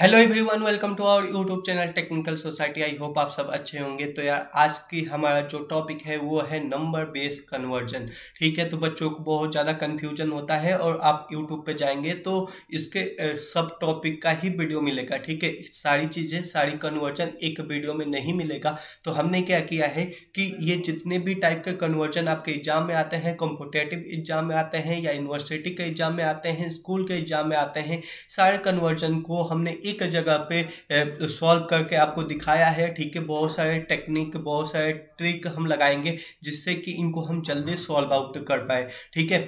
Hello everyone welcome to our YouTube channel technical society I hope आप सब अच्छे होंगे तो यार आज की हमारा जो टॉपिक है वो है नंबर बेस कन्वर्जन ठीक है तो बच्चों को बहुत ज़्यादा कन्फ्यूजन होता है और आप यूट्यूब पे जाएंगे तो इसके सब टॉपिक का ही वीडियो मिलेगा ठीक है सारी चीज़ें सारी कन्वर्जन एक वीडियो में नहीं मिलेगा तो हमने क्या किया है कि ये जितने भी टाइप के कन्वर्जन आपके एग्जाम में आते हैं कॉम्पिटेटिव एग्जाम में आते हैं या यूनिवर्सिटी के एग्जाम में आते हैं स्कूल के एग्जाम में आते हैं सारे कन्वर्जन को हमने एक जगह पे सॉल्व करके आपको दिखाया है ठीक है बहुत सारे टेक्निक बहुत सारे ट्रिक हम लगाएंगे जिससे कि इनको हम जल्दी सॉल्व आउट कर पाए ठीक है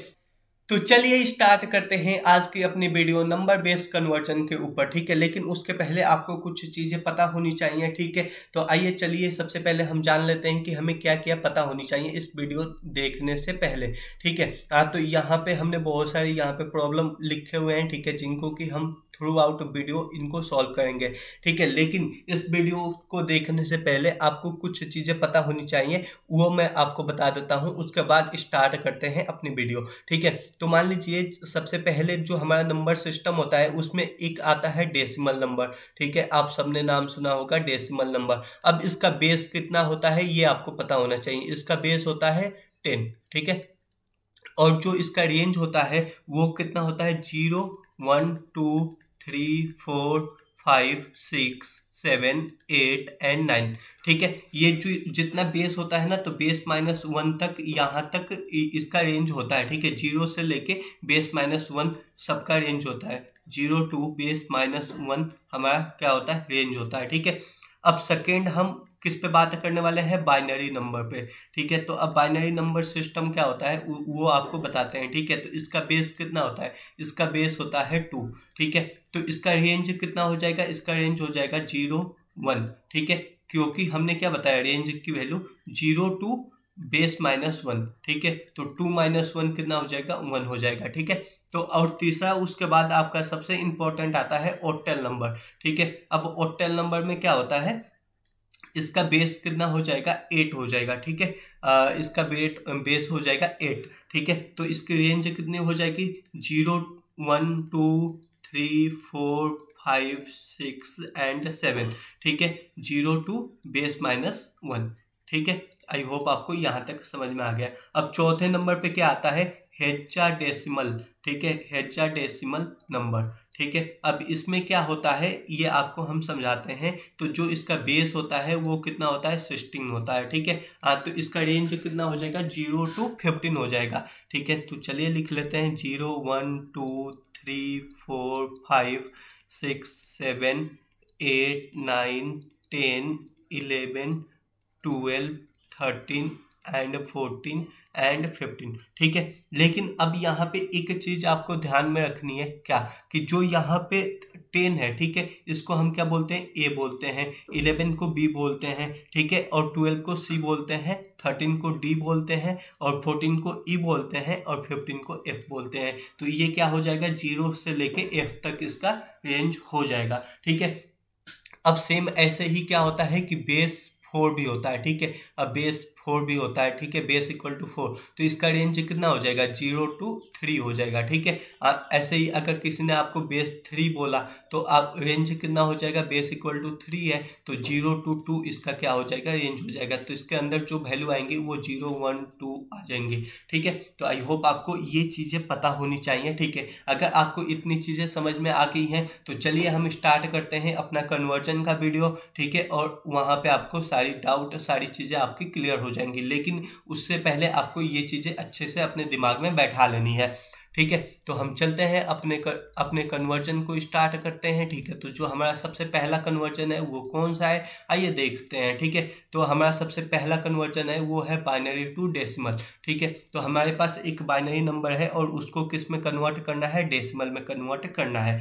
तो चलिए स्टार्ट करते हैं आज की अपनी वीडियो नंबर बेस्ड कन्वर्जन के ऊपर ठीक है लेकिन उसके पहले आपको कुछ चीज़ें पता होनी चाहिए ठीक है तो आइए चलिए सबसे पहले हम जान लेते हैं कि हमें क्या क्या पता होनी चाहिए इस वीडियो देखने से पहले ठीक है हाँ तो यहाँ पे हमने बहुत सारे यहाँ पे प्रॉब्लम लिखे हुए हैं ठीक है जिनको कि हम थ्रू आउट वीडियो इनको सॉल्व करेंगे ठीक है लेकिन इस वीडियो को देखने से पहले आपको कुछ चीज़ें पता होनी चाहिए वो मैं आपको बता देता हूँ उसके बाद स्टार्ट करते हैं अपनी वीडियो ठीक है तो मान लीजिए सबसे पहले जो हमारा नंबर सिस्टम होता है उसमें एक आता है डेसिमल नंबर ठीक है आप सबने नाम सुना होगा डेसिमल नंबर अब इसका बेस कितना होता है ये आपको पता होना चाहिए इसका बेस होता है टेन ठीक है और जो इसका रेंज होता है वो कितना होता है zero one two three four five six seven eight and nine ठीक है ये जो जितना बेस होता है ना तो बेस माइनस वन तक यहाँ तक इसका रेंज होता है ठीक है जीरो से लेके बेस माइनस वन सबका रेंज होता है zero to base minus one हमारा क्या होता है रेंज होता है ठीक है अब सेकेंड हम किस पे बात करने वाले हैं बाइनरी नंबर पे ठीक है तो अब बाइनरी नंबर सिस्टम क्या होता है वो आपको बताते हैं ठीक है तो इसका बेस कितना होता है इसका बेस होता है टू ठीक है तो इसका रेंज कितना हो जाएगा इसका रेंज हो जाएगा जीरो वन ठीक है क्योंकि हमने क्या बताया रेंज की value zero to base minus one ठीक है तो टू माइनस वन कितना हो जाएगा वन हो जाएगा ठीक है तो और तीसरा उसके बाद आपका सबसे इंपॉर्टेंट आता है ओटेल नंबर ठीक है अब ओटेल नंबर में क्या होता है इसका बेस कितना हो जाएगा एट हो जाएगा ठीक है इसका बेट बेस हो जाएगा एट ठीक है तो इसकी रेंज कितनी हो जाएगी zero one two three four five six and seven ठीक है zero to base minus one ठीक है आई होप आपको यहाँ तक समझ में आ गया अब चौथे नंबर पे क्या आता है हेचा डेसिमल ठीक है हेचा डेसिमल नंबर ठीक है अब इसमें क्या होता है ये आपको हम समझाते हैं तो जो इसका बेस होता है वो कितना होता है सिक्सटीन होता है ठीक है हाँ तो इसका रेंज कितना हो जाएगा जीरो टू फिफ्टीन हो जाएगा ठीक है तो चलिए लिख लेते हैं zero one two three four five six seven eight nine ten eleven twelve thirteen and fourteen and fifteen ठीक है लेकिन अब यहाँ पे एक चीज़ आपको ध्यान में रखनी है क्या कि जो यहाँ पे टेन है ठीक है इसको हम क्या बोलते हैं ए बोलते हैं इलेवन को बी बोलते हैं ठीक है और ट्वेल्व को सी बोलते हैं थर्टीन को डी बोलते हैं और फोर्टीन को ई e बोलते हैं और फिफ्टीन को एफ बोलते हैं तो ये क्या हो जाएगा जीरो से लेके एफ तक इसका रेंज हो जाएगा ठीक है अब सेम ऐसे ही क्या होता है कि बेस फोर भी होता है ठीक है अब बेस फोर भी होता है ठीक है बेस इक्वल टू फोर तो इसका रेंज कितना हो जाएगा जीरो टू थ्री हो जाएगा ठीक है ऐसे ही अगर किसी ने आपको बेस थ्री बोला तो आप रेंज कितना हो जाएगा बेस इक्वल टू थ्री है तो जीरो टू टू इसका क्या हो जाएगा रेंज हो जाएगा तो इसके अंदर जो वैल्यू आएंगी वो जीरो वन टू आ जाएंगे ठीक है तो आई होप आपको ये चीज़ें पता होनी चाहिए ठीक है अगर आपको इतनी चीज़ें समझ में आ गई हैं तो चलिए हम स्टार्ट करते हैं अपना कन्वर्जन का वीडियो ठीक है और वहाँ पर आपको सारी डाउट सारी चीज़ें आपकी क्लियर हो हो जाएंगी लेकिन उससे पहले आपको ये चीज़ें अच्छे से अपने दिमाग में बैठा लेनी है ठीक है तो हम चलते हैं अपने कर, अपने कन्वर्जन को स्टार्ट करते हैं ठीक है तो जो हमारा सबसे पहला कन्वर्जन है वो कौन सा है आइए देखते हैं ठीक है तो हमारा सबसे पहला कन्वर्जन है वो है बाइनरी टू डेसिमल ठीक है तो हमारे पास एक बाइनरी नंबर है और उसको किस में कन्वर्ट करना है डेसिमल में कन्वर्ट करना है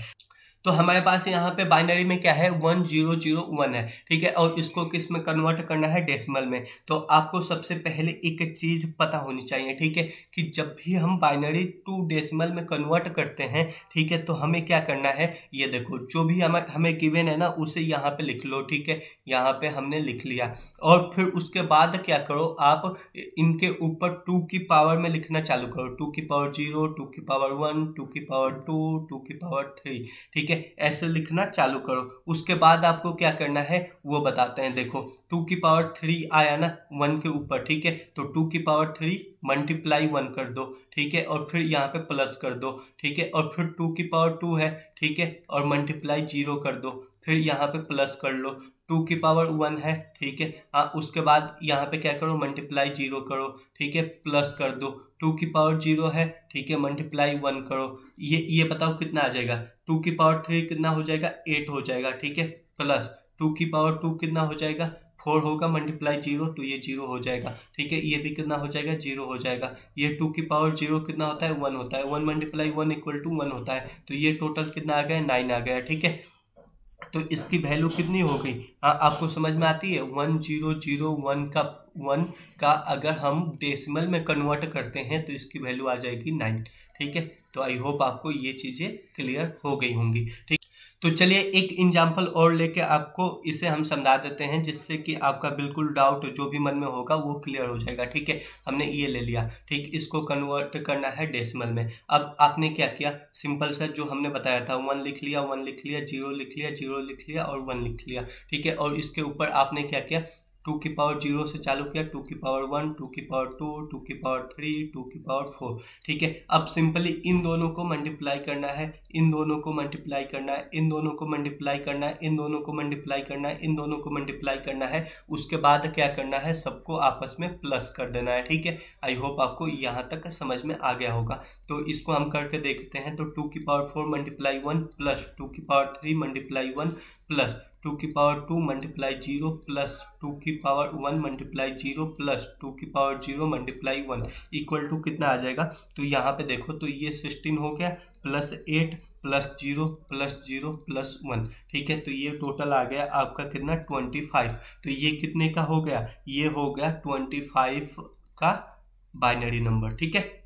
तो हमारे पास यहाँ पे बाइनरी में क्या है वन जीरो जीरो वन है ठीक है और इसको किस में कन्वर्ट करना है डेसिमल में तो आपको सबसे पहले एक चीज़ पता होनी चाहिए ठीक है कि जब भी हम बाइनरी टू डेसिमल में कन्वर्ट करते हैं ठीक है तो हमें क्या करना है ये देखो जो भी हमें हमें गिवेन है ना उसे यहाँ पे लिख लो ठीक है यहाँ पे हमने लिख लिया और फिर उसके बाद क्या करो आप इनके ऊपर टू की पावर में लिखना चालू करो टू की पावर जीरो टू की पावर वन टू की पावर टू टू की पावर थ्री ठीक ठीक है ऐसे लिखना चालू करो उसके बाद आपको क्या करना है वो बताते हैं देखो टू की पावर थ्री आया ना वन के ऊपर ठीक है तो टू की पावर थ्री मल्टीप्लाई वन कर दो ठीक है और फिर यहाँ पे प्लस कर दो ठीक है और फिर टू की पावर टू है ठीक है और मल्टीप्लाई जीरो कर दो फिर यहाँ पे प्लस कर लो टू की पावर वन है ठीक है हाँ उसके बाद यहाँ पे क्या करो मल्टीप्लाई जीरो करो ठीक है प्लस कर दो टू की पावर जीरो है ठीक है मल्टीप्लाई वन करो ये ये बताओ कितना आ जाएगा टू की पावर थ्री कितना हो जाएगा एट हो जाएगा ठीक है प्लस टू की पावर टू कितना हो जाएगा फोर होगा मल्टीप्लाई जीरो तो ये जीरो हो जाएगा ठीक है ये भी कितना हो जाएगा जीरो हो जाएगा ये टू की पावर जीरो कितना होता है वन होता है one multiply one equal to one होता है तो ये टोटल कितना आ गया नाइन आ गया ठीक है तो इसकी वैल्यू कितनी हो गई हाँ आपको समझ में आती है वन जीरो जीरो वन का वन का अगर हम डेसिमल में कन्वर्ट करते हैं तो इसकी वैल्यू आ जाएगी नाइन ठीक है तो आई होप आपको ये चीज़ें क्लियर हो गई होंगी ठीक तो चलिए एक एग्जाम्पल और लेके आपको इसे हम समझा देते हैं जिससे कि आपका बिल्कुल डाउट जो भी मन में होगा वो क्लियर हो जाएगा ठीक है हमने ये ले लिया ठीक इसको कन्वर्ट करना है डेसिमल में अब आपने क्या किया सिंपल सा जो हमने बताया था वन लिख लिया वन लिख लिया जीरो लिख लिया जीरो लिख लिया और वन लिख लिया ठीक है और इसके ऊपर आपने क्या किया टू की पावर जीरो से चालू किया टू की पावर वन टू की पावर टू टू की पावर थ्री टू की पावर फोर ठीक है अब सिंपली इन दोनों को मल्टीप्लाई करना है इन दोनों को मल्टीप्लाई करना है इन दोनों को मल्टीप्लाई करना है इन दोनों को मल्टीप्लाई करना है इन दोनों को मल्टीप्लाई करना है उसके बाद क्या करना है सबको आपस में प्लस कर देना है ठीक है आई होप आपको यहाँ तक समझ में आ गया होगा तो इसको हम करके देखते हैं तो टू की power four multiply one plus two की power three multiply one plus two की power two multiply zero plus two की power one multiply zero plus two की power zero multiply one equal to कितना आ जाएगा तो यहाँ पे देखो तो ये सिक्सटीन हो गया plus eight plus zero plus zero plus one ठीक है तो ये टोटल आ गया आपका कितना ट्वेंटी फाइव तो ये कितने का हो गया ये हो गया ट्वेंटी फाइव का बाइनरी नंबर ठीक है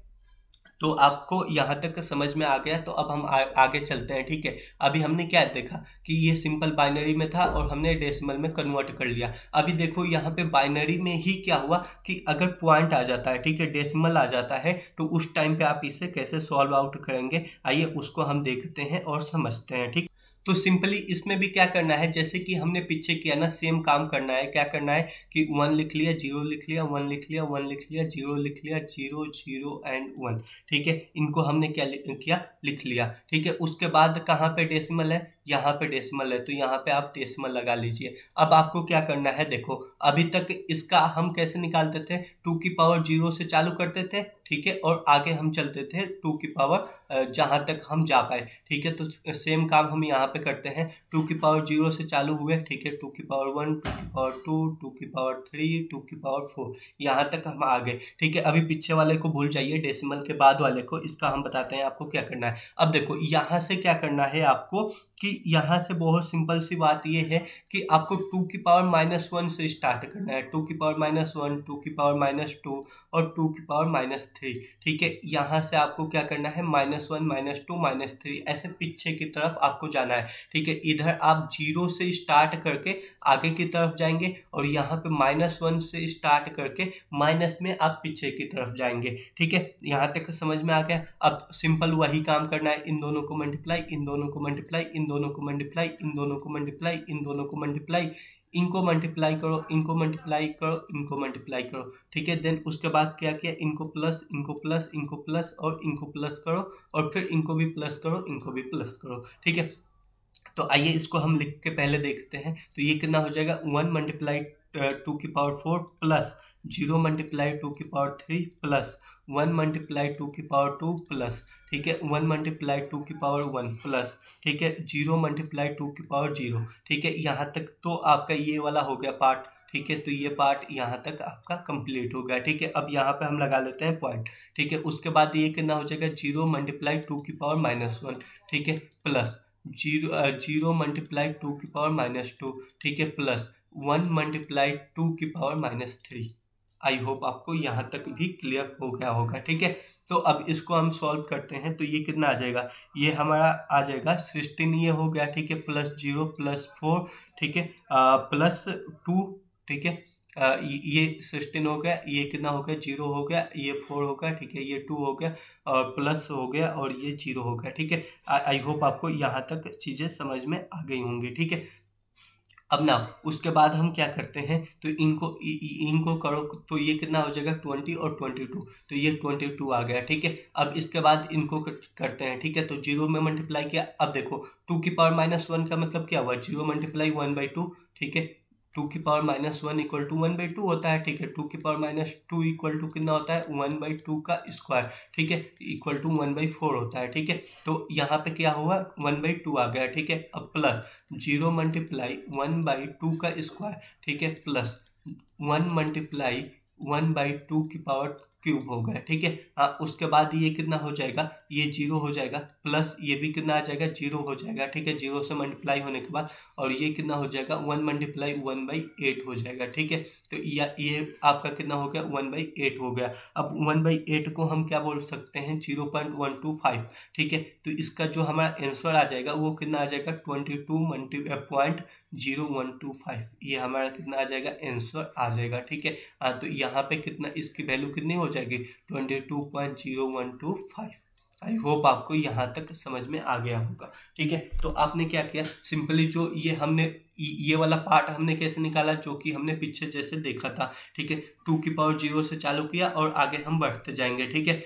तो आपको यहाँ तक समझ में आ गया तो अब हम आ, आगे चलते हैं ठीक है अभी हमने क्या देखा कि ये सिंपल बाइनरी में था और हमने डेसिमल में कन्वर्ट कर लिया अभी देखो यहाँ पे बाइनरी में ही क्या हुआ कि अगर पॉइंट आ जाता है ठीक है डेसिमल आ जाता है तो उस टाइम पे आप इसे कैसे सॉल्व आउट करेंगे आइए उसको हम देखते हैं और समझते हैं ठीक तो सिंपली इसमें भी क्या करना है जैसे कि हमने पीछे किया ना सेम काम करना है क्या करना है कि वन लिख लिया जीरो लिख लिया वन लिख लिया वन लिख लिया जीरो लिख लिया जीरो जीरो एंड वन ठीक है इनको हमने क्या किया लिख लिया ठीक है उसके बाद कहाँ पे डेसिमल है यहाँ पे डेसिमल है तो यहाँ पे आप डेसिमल लगा लीजिए अब आपको क्या करना है देखो अभी तक इसका हम कैसे निकालते थे टू की पावर जीरो से चालू करते थे ठीक है और आगे हम चलते थे टू की पावर जहाँ तक हम जा पाए ठीक है तो सेम काम हम यहाँ पे करते हैं टू की पावर जीरो से चालू हुए ठीक है टू की पावर वन टू की पावर टू टू की पावर थ्री टू की पावर फोर यहाँ तक हम आ गए ठीक है अभी पीछे वाले को भूल जाइए डेसिमल के बाद वाले को इसका हम बताते हैं आपको क्या करना है अब देखो यहाँ से क्या करना है आपको कि यहाँ से बहुत सिंपल सी बात ये है कि आपको टू की पावर माइनस वन से स्टार्ट करना है टू की पावर माइनस वन टू की पावर माइनस टू और टू की पावर माइनस थ्री ठीक है यहाँ से आपको क्या करना है minus one minus two minus three ऐसे पीछे की तरफ आपको जाना है ठीक है इधर आप जीरो से स्टार्ट करके आगे की तरफ जाएंगे और यहाँ पे माइनस वन से स्टार्ट करके माइनस में आप पीछे की तरफ जाएंगे ठीक है यहाँ तक समझ में आ गया अब सिंपल वही काम करना है इन दोनों को मल्टीप्लाई इन दोनों को मल्टीप्लाई इन दोनों दोनों को मल्टीप्लाई इन दोनों को मल्टीप्लाई इन दोनों को मल्टीप्लाई इनको मल्टीप्लाई करो इनको मल्टीप्लाई करो इनको मल्टीप्लाई करो ठीक है देन उसके बाद क्या किया इनको प्लस इनको प्लस इनको प्लस और इनको प्लस करो और फिर इनको भी प्लस करो इनको भी प्लस करो ठीक है तो आइए इसको हम लिख के पहले देखते हैं तो ये कितना हो जाएगा वन मल्टीप्लाई टू की power four plus zero multiply two की power three plus one multiply two की पावर टू प्लस ठीक है वन मल्टीप्लाई टू की पावर वन प्लस ठीक है जीरो मल्टीप्लाई टू की पावर जीरो ठीक है यहाँ तक तो आपका ये वाला हो गया पार्ट ठीक है तो ये पार्ट यहाँ तक आपका कंप्लीट हो गया ठीक है अब यहाँ पे हम लगा लेते हैं पॉइंट ठीक है उसके बाद ये कितना हो जाएगा जीरो मल्टीप्लाई टू की पावर माइनस वन ठीक है plus zero zero multiply two की पावर माइनस टू ठीक है प्लस वन मल्टीप्लाई टू की power minus three I hope आपको यहाँ तक भी क्लियर हो गया होगा ठीक है तो अब इसको हम सॉल्व करते हैं तो ये कितना आ जाएगा ये हमारा आ जाएगा सिक्सटीन ये हो गया ठीक है प्लस जीरो प्लस फोर ठीक है प्लस टू ठीक है ये सिक्सटीन हो गया ये कितना हो गया जीरो हो गया ये फोर हो गया ठीक है ये टू हो गया और प्लस हो गया और ये जीरो हो गया ठीक है आई होप आपको यहाँ तक चीज़ें समझ में आ गई होंगी ठीक है अब ना उसके बाद हम क्या करते हैं तो इनको इनको करो तो ये कितना हो जाएगा ट्वेंटी और ट्वेंटी टू तो ये ट्वेंटी टू आ गया ठीक है अब इसके बाद इनको करते हैं ठीक है तो जीरो में मल्टीप्लाई किया अब देखो टू की पावर माइनस वन का मतलब क्या हुआ zero multiply one by two ठीक है टू की power minus one equal to one by two होता है ठीक है टू की power minus two equal to कितना होता है वन बाई टू का स्क्वायर ठीक है equal to one by four होता है ठीक है तो यहाँ पे क्या हुआ वन बाई टू आ गया ठीक है अब plus zero multiply one by two का स्क्वायर ठीक है plus one multiply one by two की पावर क्यूब हो गया ठीक है हाँ उसके बाद ये कितना हो जाएगा ये जीरो हो जाएगा प्लस ये भी कितना आ जाएगा जीरो हो जाएगा ठीक है जीरो से मल्टीप्लाई होने के बाद और ये कितना हो जाएगा one multiply one by eight हो जाएगा ठीक है तो या ये आपका कितना हो गया वन बाई एट हो गया अब वन बाई एट को हम क्या बोल सकते हैं zero point one two five ठीक है तो इसका जो हमारा आंसर आ जाएगा वो कितना आ जाएगा twenty two multi point zero one two five ये हमारा कितना आ जाएगा आंसर आ जाएगा ठीक है हाँ, तो यहाँ यहाँ पे कितना इसकी वैल्यू कितनी हो जाएगी twenty two point zero one two five I hope आपको यहाँ तक समझ में आ गया होगा ठीक है तो आपने क्या किया सिंपली जो ये हमने ये वाला पार्ट हमने कैसे निकाला जो कि हमने पीछे जैसे देखा था ठीक है टू की पावर जीरो से चालू किया और आगे हम बढ़ते जाएंगे ठीक है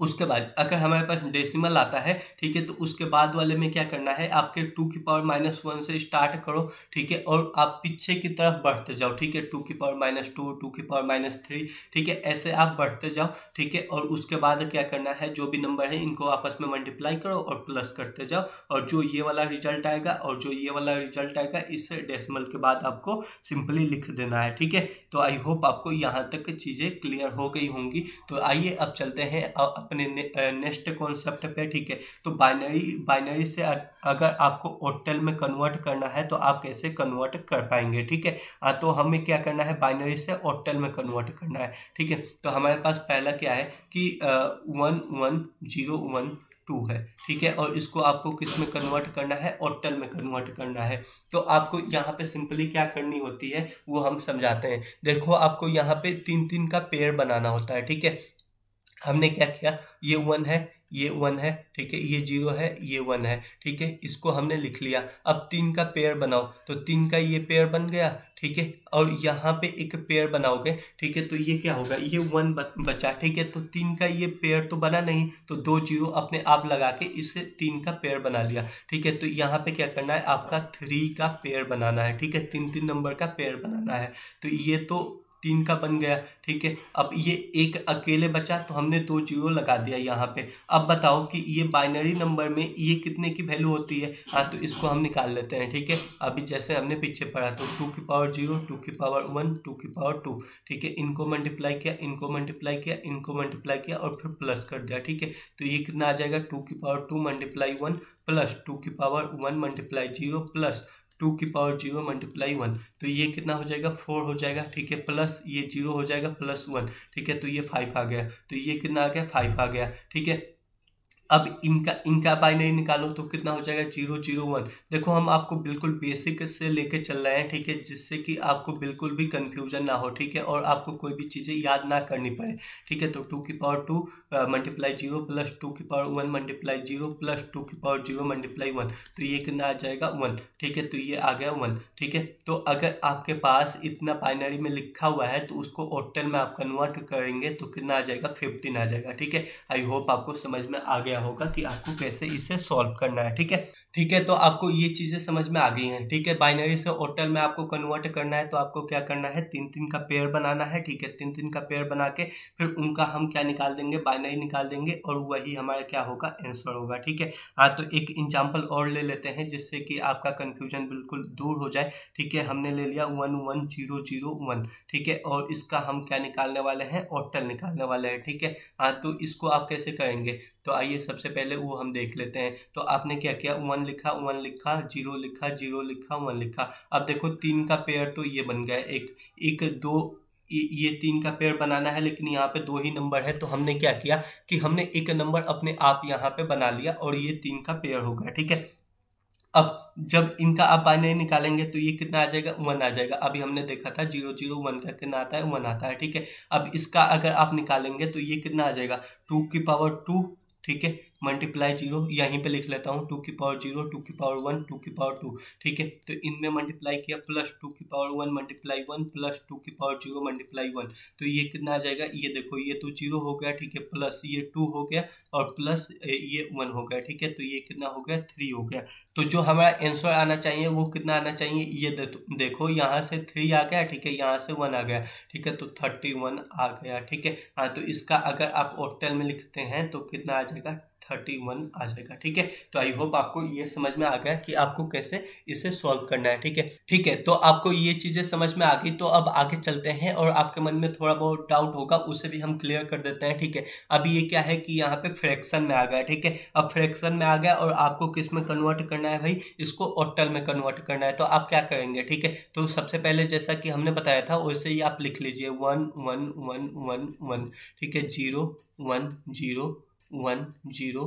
उसके बाद अगर हमारे पास डेसिमल आता है ठीक है तो उसके बाद वाले में क्या करना है आपके टू की पावर माइनस वन से स्टार्ट करो ठीक है और आप पीछे की तरफ बढ़ते जाओ ठीक है टू की पावर माइनस टू टू की पावर माइनस थ्री ठीक है ऐसे आप बढ़ते जाओ ठीक है और उसके बाद क्या करना है जो भी नंबर है इनको आपस में मल्टीप्लाई करो और प्लस करते जाओ और जो ये वाला रिजल्ट आएगा और जो ये वाला रिजल्ट आएगा इस डेसिमल के बाद आपको सिंपली लिख देना है ठीक है तो आई होप आपको यहाँ तक चीज़ें क्लियर हो गई होंगी तो आइए अब चलते हैं अपने ने, नेक्स्ट कॉन्सेप्ट पे ठीक है तो बाइनरी बाइनरी से अगर आपको ओटल में कन्वर्ट करना है तो आप कैसे कन्वर्ट कर पाएंगे ठीक है तो हमें क्या करना है बाइनरी से ओटल में कन्वर्ट करना है ठीक है तो हमारे पास पहला क्या है कि one one zero one two है ठीक है और इसको आपको किस में कन्वर्ट करना है ओटल में कन्वर्ट करना है तो आपको यहाँ पे सिंपली क्या करनी होती है वो हम समझाते हैं देखो आपको यहाँ पे तीन तीन का पेयर बनाना होता है ठीक है हमने क्या किया ये वन है ये वन है ठीक है ये जीरो है ये वन है ठीक है इसको हमने लिख लिया अब तीन का पेयर बनाओ तो तीन का ये पेयर बन गया ठीक है और यहाँ पे एक पेयर बनाओगे ठीक है तो ये क्या होगा ये वन बचा ठीक है तो तीन का ये पेयर तो बना नहीं तो दो जीरो अपने आप लगा के इसे तीन का पेयर बना लिया ठीक है तो यहाँ पे क्या करना है आपका थ्री का पेयर बनाना है ठीक है तीन तीन नंबर का पेयर बनाना है तो ये तो तीन का बन गया ठीक है अब ये एक अकेले बचा तो हमने दो जीरो लगा दिया यहाँ पे अब बताओ कि ये बाइनरी नंबर में ये कितने की वैल्यू होती है हाँ तो इसको हम निकाल लेते हैं ठीक है अभी जैसे हमने पीछे पढ़ा तो टू की पावर जीरो टू की पावर वन टू की पावर टू ठीक है इनको मल्टीप्लाई किया इनको मल्टीप्लाई किया इनको मल्टीप्लाई किया और फिर प्लस कर दिया ठीक है तो ये कितना आ जाएगा टू की power two multiply one plus two की power one multiply zero plus two की पावर जीरो मल्टीप्लाई वन तो ये कितना हो जाएगा फोर हो जाएगा ठीक है प्लस ये जीरो हो जाएगा प्लस वन ठीक है तो ये फाइव आ गया तो ये कितना आ गया फाइव आ गया ठीक है अब इनका इनका बाई नहीं निकालो तो कितना हो जाएगा जीरो जीरो वन देखो हम आपको बिल्कुल बेसिक से लेके चल रहे हैं ठीक है जिससे कि आपको बिल्कुल भी कन्फ्यूजन ना हो ठीक है और आपको कोई भी चीज़ें याद ना करनी पड़े ठीक है तो टू की power two multiply zero plus two की power one multiply zero plus two की पावर जीरो मल्टीप्लाई वन तो ये कितना आ जाएगा वन ठीक है तो ये आ गया वन ठीक है तो अगर आपके पास इतना बाइनरी में लिखा हुआ है तो उसको ऑक्टल में आप कन्वर्ट करेंगे तो कितना आ जाएगा फिफ्टीन आ जाएगा ठीक है आई होप आपको समझ में आ गया होगा कि आपको कैसे इसे सॉल्व करना है ठीक है ठीक है तो आपको ये चीज़ें समझ में आ गई हैं ठीक है बाइनरी से ओटल में आपको कन्वर्ट करना है तो आपको क्या करना है तीन तीन का पेयर बनाना है ठीक है तीन तीन का पेयर बना के फिर उनका हम क्या निकाल देंगे बाइनरी निकाल देंगे और वही हमारा क्या होगा आंसर होगा ठीक है हाँ तो एक एग्जाम्पल और ले लेते हैं जिससे कि आपका कन्फ्यूजन बिल्कुल दूर हो जाए ठीक है हमने ले लिया one one zero zero one ठीक है और इसका हम क्या निकालने वाले हैं ओटल निकालने वाले हैं ठीक है हाँ तो इसको आप कैसे करेंगे तो आइए सबसे पहले वो हम देख लेते हैं तो आपने क्या किया वन वन लिखा वन लिखा जीरो लिखा जीरो लिखा वन लिखा अब देखो तीन का पेयर तो ये बन गया एक एक दो ये तीन का पेयर बनाना है लेकिन यहाँ पे दो ही नंबर है तो हमने क्या किया कि हमने एक नंबर अपने आप यहाँ पे बना लिया और ये तीन का पेयर हो गया ठीक है अब जब इनका आप बाइनरी निकालेंगे तो ये कितना आ जाएगा वन आ जाएगा अभी हमने देखा था जीरो जीरो वन का कितना आता है वन आता है ठीक है अब इसका अगर आप निकालेंगे तो ये कितना आ जाएगा टू की पावर टू ठीक है मल्टीप्लाई जीरो यहीं पे लिख लेता हूँ टू की पावर जीरो टू की पावर वन टू की पावर टू ठीक है तो इनमें मल्टीप्लाई किया प्लस टू की power one multiply one plus two की पावर जीरो मल्टीप्लाई वन तो ये कितना आ जाएगा ये देखो ये तो जीरो हो गया ठीक है प्लस ये टू हो गया और प्लस ये वन हो गया ठीक है तो ये कितना हो गया थ्री हो गया तो जो हमारा आंसर आना चाहिए वो कितना आना चाहिए ये देखो यहाँ से थ्री आ गया ठीक है यहाँ से वन आ गया ठीक है तो थर्टी वन आ गया ठीक है हाँ तो इसका अगर आप ऑक्टेल में लिखते हैं तो कितना आ जाएगा थर्टी वन आ जाएगा ठीक है तो आई होप आपको ये समझ में आ गया कि आपको कैसे इसे सॉल्व करना है ठीक है ठीक है तो आपको ये चीज़ें समझ में आ गई तो अब आगे चलते हैं और आपके मन में थोड़ा बहुत डाउट होगा उसे भी हम क्लियर कर देते हैं ठीक है अभी ये क्या है कि यहाँ पे फ्रैक्शन में आ गया ठीक है अब फ्रैक्शन में आ गया और आपको किस में कन्वर्ट करना है भाई इसको ओटल में कन्वर्ट करना है तो आप क्या करेंगे ठीक है तो सबसे पहले जैसा कि हमने बताया था वैसे ही आप लिख लीजिए one one one one one ठीक है zero one zero one zero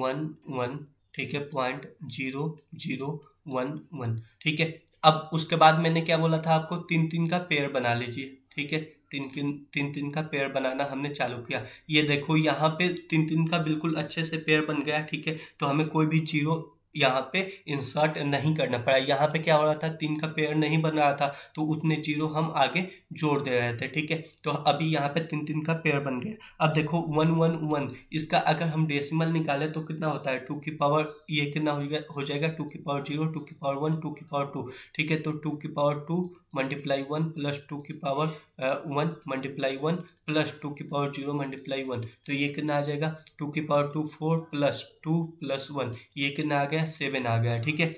one one ठीक है point zero zero one one ठीक है अब उसके बाद मैंने क्या बोला था आपको तीन तीन का पेयर बना लीजिए ठीक है तीन तीन तीन तीन का पेयर बनाना हमने चालू किया ये देखो यहाँ पे तीन तीन का बिल्कुल अच्छे से पेयर बन गया ठीक है तो हमें कोई भी जीरो यहाँ पे इंसर्ट नहीं करना पड़ा यहाँ पे क्या हो रहा था तीन का पेयर नहीं बन रहा था तो उतने जीरो हम आगे जोड़ दे रहे थे ठीक है तो अभी यहाँ पे तीन तीन का पेयर बन गया अब देखो वन वन वन इसका अगर हम डेसिमल निकालें तो कितना होता है टू की पावर ये कितना हो जाएगा टू की पावर जीरो टू की पावर वन टू की पावर टू ठीक है तो टू की power two multiply one plus two की power one multiply one plus two की पावर जीरो मल्टीप्लाई वन तो ये कितना आ जाएगा टू की power two four plus two plus one ये कितना आ गया सेवन आ गया ठीक है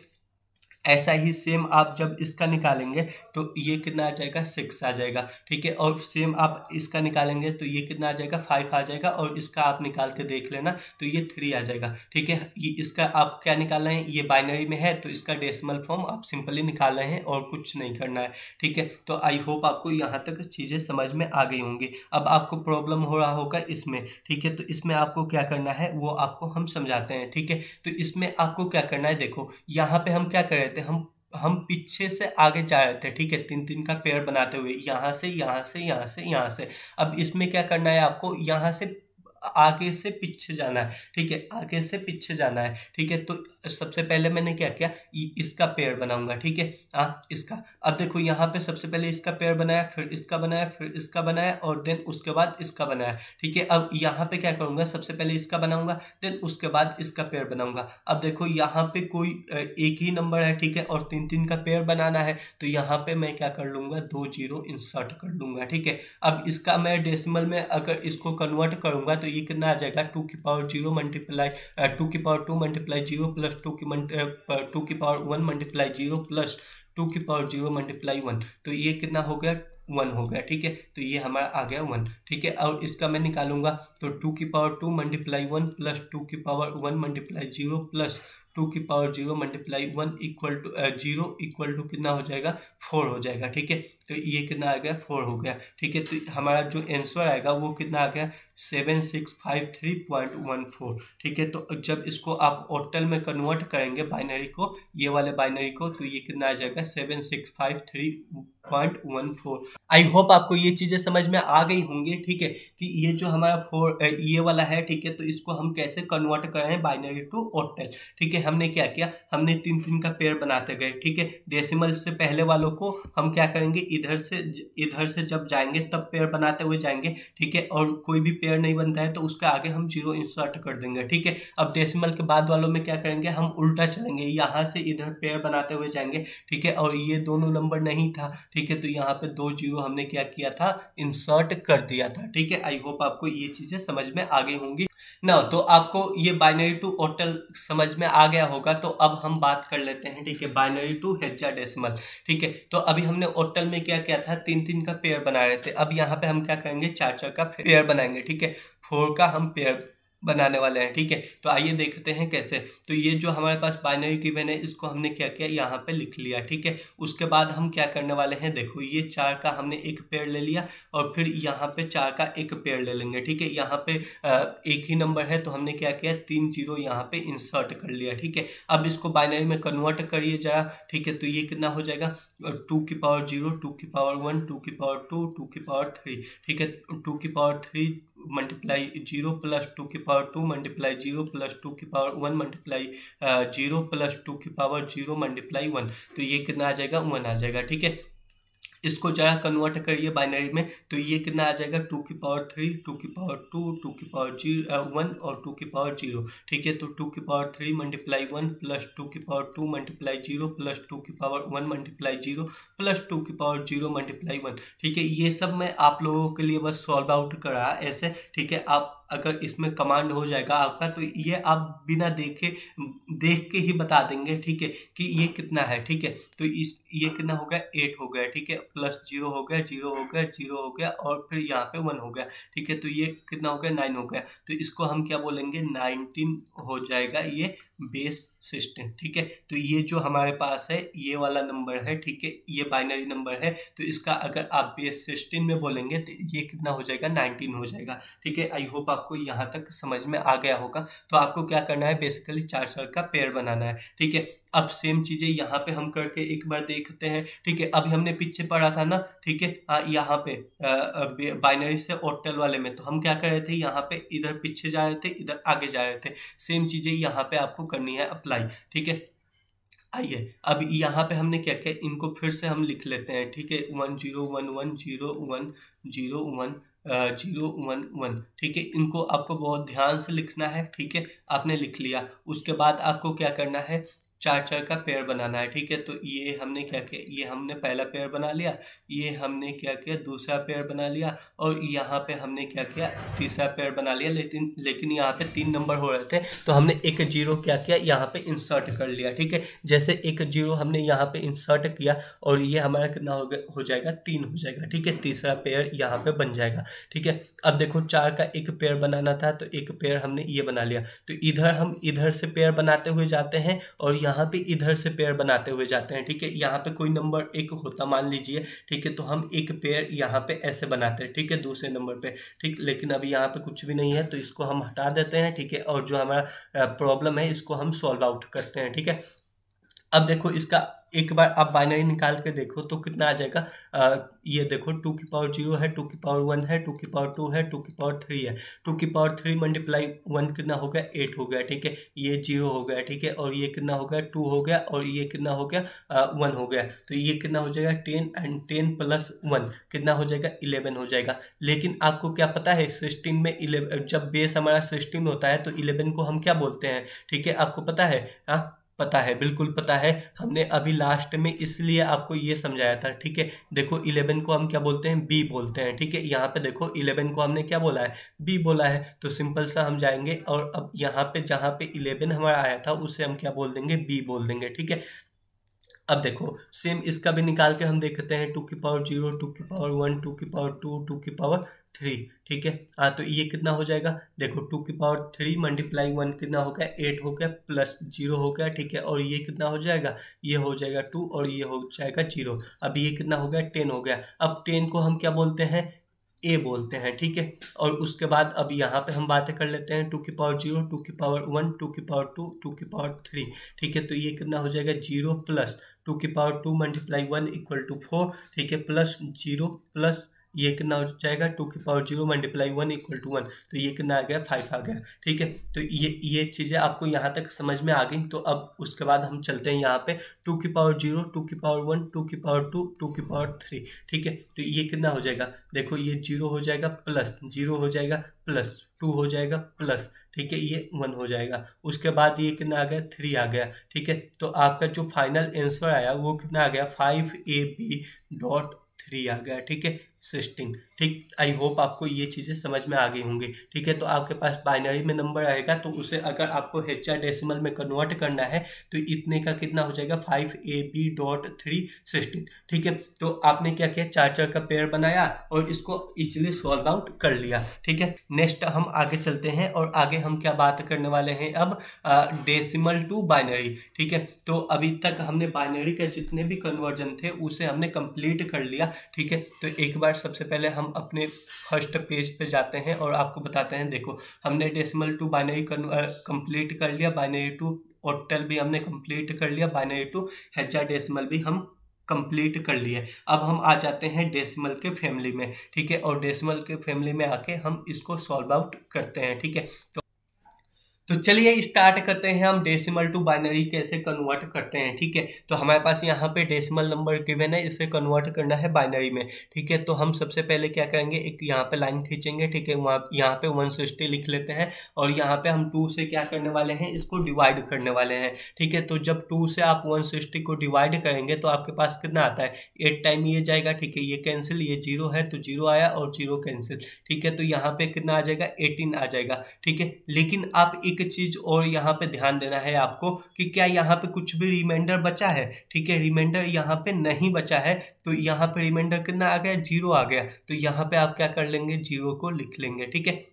ऐसा ही सेम आप जब इसका निकालेंगे तो ये कितना आ जाएगा सिक्स आ जाएगा ठीक है और सेम आप इसका निकालेंगे तो ये कितना आ जाएगा फाइव आ जाएगा और इसका आप निकाल के देख लेना तो ये थ्री आ जाएगा ठीक है ये इसका आप क्या निकाल रहे हैं ये बाइनरी में है तो इसका डेसिमल फॉर्म आप सिंपली निकाल रहे हैं और कुछ नहीं करना है ठीक है तो आई होप आपको यहाँ तक चीज़ें समझ में आ गई होंगी अब आपको प्रॉब्लम हो रहा होगा इसमें ठीक है तो इसमें आपको क्या करना है वो आपको हम समझाते हैं ठीक है तो इसमें आपको क्या करना है देखो यहाँ पर हम क्या कर रहे थे हम हम पीछे से आगे जा रहे थे ठीक है तीन तीन का पेड़ बनाते हुए यहाँ से यहाँ से यहाँ से यहाँ से अब इसमें क्या करना है आपको यहाँ से आगे से पीछे जाना है ठीक है आगे से पीछे जाना है ठीक है तो सबसे पहले मैंने क्या किया इसका पेड़ बनाऊंगा ठीक है हाँ इसका अब देखो यहाँ पे सबसे पहले इसका पेड़ बनाया फिर इसका बनाया फिर इसका बनाया और देन उसके बाद इसका बनाया ठीक है अब यहाँ पे क्या करूँगा सबसे पहले इसका बनाऊंगा देन उसके बाद इसका पेड़ बनाऊंगा अब देखो यहाँ पे कोई एक ही नंबर है ठीक है और तीन तीन का पेड़ बनाना है तो यहाँ पे मैं क्या कर लूंगा दो जीरो इंसर्ट कर लूंगा ठीक है अब इसका मैं डेसिमल में अगर इसको कन्वर्ट करूंगा तो तो ये कितना आ जाएगा टू की पावर जीरो मल्टीप्लाई टू की power two multiply zero plus two की टू की power one multiply zero plus two की पावर जीरो मल्टीप्लाई वन तो ये कितना हो गया वन हो गया ठीक है तो ये हमारा आ गया वन ठीक है और इसका मैं निकालूंगा तो टू की power two multiply one plus two की power one multiply zero plus two की power zero multiply one equal to zero equal to कितना हो जाएगा फोर हो जाएगा ठीक है तो ये कितना आ गया फोर हो गया ठीक है तो हमारा जो आंसर आएगा वो कितना आ गया seven six five three point one four ठीक है तो जब इसको आप ओटल में कन्वर्ट करेंगे बाइनरी को ये वाले बाइनरी को तो ये कितना आ जाएगा seven six five three point one four I hope आपको ये चीज़ें समझ में आ गई होंगी ठीक है कि ये जो हमारा फोर ये वाला है ठीक है तो इसको हम कैसे कन्वर्ट कर रहे हैं बाइनरी टू ओटल ठीक है हमने क्या किया हमने तीन तीन का पेयर बनाते गए ठीक है डेसिमल से पहले वालों को हम क्या करेंगे इधर से इधर से जब जाएंगे तब पेयर बनाते हुए जाएंगे ठीक है और कोई भी पेयर नहीं बनता है तो उसके आगे हम जीरो इंसर्ट कर देंगे ठीक है अब डेसिमल के बाद वालों में क्या करेंगे हम उल्टा चलेंगे यहाँ से इधर पेयर बनाते हुए जाएंगे ठीक है और ये दोनों नंबर नहीं था ठीक है तो यहाँ पर दो जीरो हमने क्या किया था इंसर्ट कर दिया था ठीक है आई होप आपको ये चीज़ें समझ में आगे होंगी ना तो आपको ये बाइनरी टू ओटल समझ में आ गया होगा तो अब हम बात कर लेते हैं ठीक है बाइनरी टू डेसिमल ठीक है तो अभी हमने ओटल में क्या क्या था तीन तीन का पेयर बना रहे थे अब यहाँ पे हम क्या करेंगे चार चार का पेयर बनाएंगे ठीक है फोर का हम पेयर बनाने वाले हैं ठीक है तो आइए देखते हैं कैसे तो ये जो हमारे पास बाइनरी गिवन है इसको हमने क्या किया यहाँ पे लिख लिया ठीक है उसके बाद हम क्या करने वाले हैं देखो ये चार का हमने एक पेड़ ले लिया और फिर यहाँ पे चार का एक पेड़ ले लेंगे ठीक है यहाँ पे एक ही नंबर है तो हमने क्या किया तीन जीरो यहाँ पे इंसर्ट कर लिया ठीक है अब इसको बाइनरी में कन्वर्ट करिए जरा ठीक है तो ये कितना हो जाएगा टू की पावर जीरो टू की पावर वन टू की पावर टू टू की पावर थ्री ठीक है टू की power three multiply zero plus two की power two multiply zero plus two की power one multiply zero plus two की पावर जीरो मल्टीप्लाई वन तो ये कितना आ जाएगा वन आ जाएगा ठीक है इसको जरा कन्वर्ट करिए बाइनरी में तो ये कितना आ जाएगा टू की पावर थ्री टू की पावर टू टू की पावर जीरो वन और टू की पावर जीरो ठीक है तो टू की power three multiply one plus two की power two multiply zero plus two की power one multiply zero plus two की पावर जीरो मल्टीप्लाई वन ठीक है ये सब मैं आप लोगों के लिए बस सॉल्व आउट करा ऐसे ठीक है आप अगर इसमें कमांड हो जाएगा आपका तो ये आप बिना देखे देख के ही बता देंगे ठीक है कि ये कितना है ठीक है तो इस ये कितना हो गया एट हो गया ठीक है प्लस जीरो हो गया जीरो हो गया जीरो हो गया और फिर यहाँ पे वन हो गया ठीक है तो ये कितना हो गया नाइन हो गया तो इसको हम क्या बोलेंगे नाइनटीन हो जाएगा ये बेस सिस्टम ठीक है तो ये जो हमारे पास है ये वाला नंबर है ठीक है ये बाइनरी नंबर है तो इसका अगर आप बेस सिस्टम में बोलेंगे तो ये कितना हो जाएगा नाइनटीन हो जाएगा ठीक है आई होप आपको यहाँ तक समझ में आ गया होगा तो आपको क्या करना है बेसिकली चार सौ का पेड़ बनाना है ठीक है अब सेम चीज़ें यहाँ पे हम करके एक बार देखते हैं ठीक है अभी हमने पीछे पढ़ा था ना ठीक है यहाँ पे बाइनरी से ओटल वाले में तो हम क्या कर रहे थे यहाँ पे इधर पीछे जा रहे थे इधर आगे जा रहे थे सेम चीज़ें यहाँ पे आपको करनी है अप्लाई ठीक है आइए अब यहाँ पे हमने क्या किया इनको फिर से हम लिख लेते हैं ठीक है one zero one one zero one zero one zero one one ठीक है इनको आपको बहुत ध्यान से लिखना है ठीक है आपने लिख लिया उसके बाद आपको क्या करना है चार चार का पेयर बनाना है ठीक है तो ये हमने क्या किया ये हमने पहला पेयर बना लिया ये हमने क्या किया दूसरा पेयर बना लिया और यहाँ पे हमने क्या किया तीसरा पेयर बना लिया लेकिन लेकिन यहाँ पे तीन नंबर हो रहे थे तो हमने एक जीरो क्या किया यहाँ पे इंसर्ट कर लिया ठीक है जैसे एक जीरो हमने यहाँ पे इंसर्ट किया और ये हमारा कितना हो गया हो जाएगा तीन हो जाएगा ठीक है तीसरा पेयर यहाँ पे बन जाएगा ठीक है अब देखो चार का एक पेयर बनाना था तो एक पेयर हमने ये बना लिया तो इधर हम इधर से पेयर बनाते हुए जाते हैं और यहाँ पे इधर से पेयर बनाते हुए जाते हैं ठीक है यहाँ पे कोई नंबर एक होता मान लीजिए ठीक है तो हम एक पेयर यहाँ पे ऐसे बनाते हैं ठीक है दूसरे नंबर पे ठीक लेकिन अभी यहाँ पे कुछ भी नहीं है तो इसको हम हटा देते हैं ठीक है और जो हमारा प्रॉब्लम है इसको हम सॉल्व आउट करते हैं ठीक है अब देखो इसका एक बार आप बाइनरी निकाल के देखो तो कितना आ जाएगा आ, ये देखो टू की पावर जीरो है टू की पावर वन है टू की पावर टू है टू की पावर थ्री है टू की पावर थ्री मल्टीप्लाई वन कितना हो गया एट हो गया ठीक है ये जीरो हो गया ठीक है और ये कितना हो गया टू हो गया और ये कितना हो गया वन हो गया तो ये कितना हो जाएगा ten and ten plus one कितना हो जाएगा इलेवन हो जाएगा लेकिन आपको क्या पता है सिक्सटीन में इलेवन जब बेस हमारा सिक्सटीन होता है तो इलेवन को हम क्या बोलते हैं ठीक है आपको पता है हाँ पता है बिल्कुल पता है हमने अभी लास्ट में इसलिए आपको ये समझाया था ठीक है देखो इलेवन को हम क्या बोलते हैं बी बोलते हैं ठीक है यहाँ पे देखो इलेवन को हमने क्या बोला है बी बोला है तो सिंपल सा हम जाएंगे और अब यहाँ पे जहाँ पे इलेवन हमारा आया था उसे हम क्या बोल देंगे बी बोल देंगे ठीक है अब देखो सेम इसका भी निकाल के हम देखते हैं टू की पावर जीरो टू की पावर वन टू की पावर टू टू की पावर थ्री ठीक है हाँ तो ये कितना हो जाएगा देखो टू की पावर थ्री मल्टीप्लाई वन कितना हो गया एट हो गया प्लस जीरो हो गया ठीक है और ये कितना हो जाएगा ये हो जाएगा टू और ये हो जाएगा जीरो अब ये कितना हो गया टेन हो गया अब टेन को हम क्या बोलते हैं ए बोलते हैं ठीक है और उसके बाद अब यहाँ पे हम बातें कर लेते हैं टू की पावर जीरो टू की पावर वन टू की पावर टू टू की पावर थ्री ठीक है तो ये कितना हो जाएगा जीरो प्लस टू की power two multiply one equal to four ठीक है प्लस जीरो प्लस ये कितना हो जाएगा टू की power zero multiply one equal to one तो ये कितना आ गया फाइव आ गया ठीक है तो ये ये चीज़ें आपको यहाँ तक समझ में आ गई तो अब उसके बाद हम चलते हैं यहाँ पे टू की पावर जीरो टू की पावर वन टू की पावर टू टू की पावर थ्री ठीक है तो ये कितना हो जाएगा देखो ये जीरो हो जाएगा प्लस जीरो हो जाएगा प्लस टू हो जाएगा प्लस ठीक है ये वन हो जाएगा उसके बाद ये कितना आ गया थ्री आ गया ठीक है तो आपका जो फाइनल आंसर आया वो कितना आ गया five A B dot three आ गया ठीक है सिस्टिंग ठीक आई होप आपको ये चीज़ें समझ में आ गई होंगी ठीक है तो आपके पास बाइनरी में नंबर आएगा तो उसे अगर आपको हेचा डेसिमल में कन्वर्ट करना है तो इतने का कितना हो जाएगा five A B dot three सिस्टिंग ठीक है तो आपने क्या किया चार चार का पेयर बनाया और इसको इजिली सॉल्व आउट कर लिया ठीक है नेक्स्ट हम आगे चलते हैं और आगे हम क्या बात करने वाले हैं अब डेसिमल टू बाइनरी ठीक है तो अभी तक हमने बाइनरी के जितने भी कन्वर्जन थे उसे हमने कंप्लीट कर लिया ठीक है तो एक बार सबसे पहले हम अपने फर्स्ट पेज पे जाते हैं और आपको बताते हैं देखो हमने डेसिमल टू बाइनरी कंप्लीट कर लिया बाइनरी टू ऑक्टल भी हमने कंप्लीट कर लिया बाइनरी टू हेजा डेसिमल भी हम कंप्लीट कर लिए अब हम आ जाते हैं डेसिमल के फैमिली में ठीक है और डेसिमल के फैमिली में आके हम इसको सॉल्व आउट करते हैं ठीक है तो तो चलिए स्टार्ट करते हैं हम डेसिमल टू बाइनरी कैसे कन्वर्ट करते हैं ठीक है तो हमारे पास यहाँ पे डेसिमल नंबर गिवन है इसे कन्वर्ट करना है बाइनरी में ठीक है तो हम सबसे पहले क्या करेंगे एक यहाँ पे लाइन खींचेंगे ठीक है वहाँ यहाँ पे वन सिक्सटी लिख लेते हैं और यहाँ पे हम टू से क्या करने वाले हैं इसको डिवाइड करने वाले हैं ठीक है तो जब टू से आप वन सिक्सटी को डिवाइड करेंगे तो आपके पास कितना आता है एट टाइम ये जाएगा ठीक है ये कैंसिल ये जीरो है तो जीरो आया और जीरो कैंसिल ठीक है तो यहाँ पे कितना आ जाएगा एटीन आ जाएगा ठीक है लेकिन आप एक एक चीज़ और यहाँ पे ध्यान देना है आपको कि क्या यहाँ पे कुछ भी रिमाइंडर बचा है ठीक है रिमाइंडर यहाँ पे नहीं बचा है तो यहाँ पे रिमाइंडर कितना आ गया जीरो आ गया तो यहाँ पे आप क्या कर लेंगे जीरो को लिख लेंगे ठीक है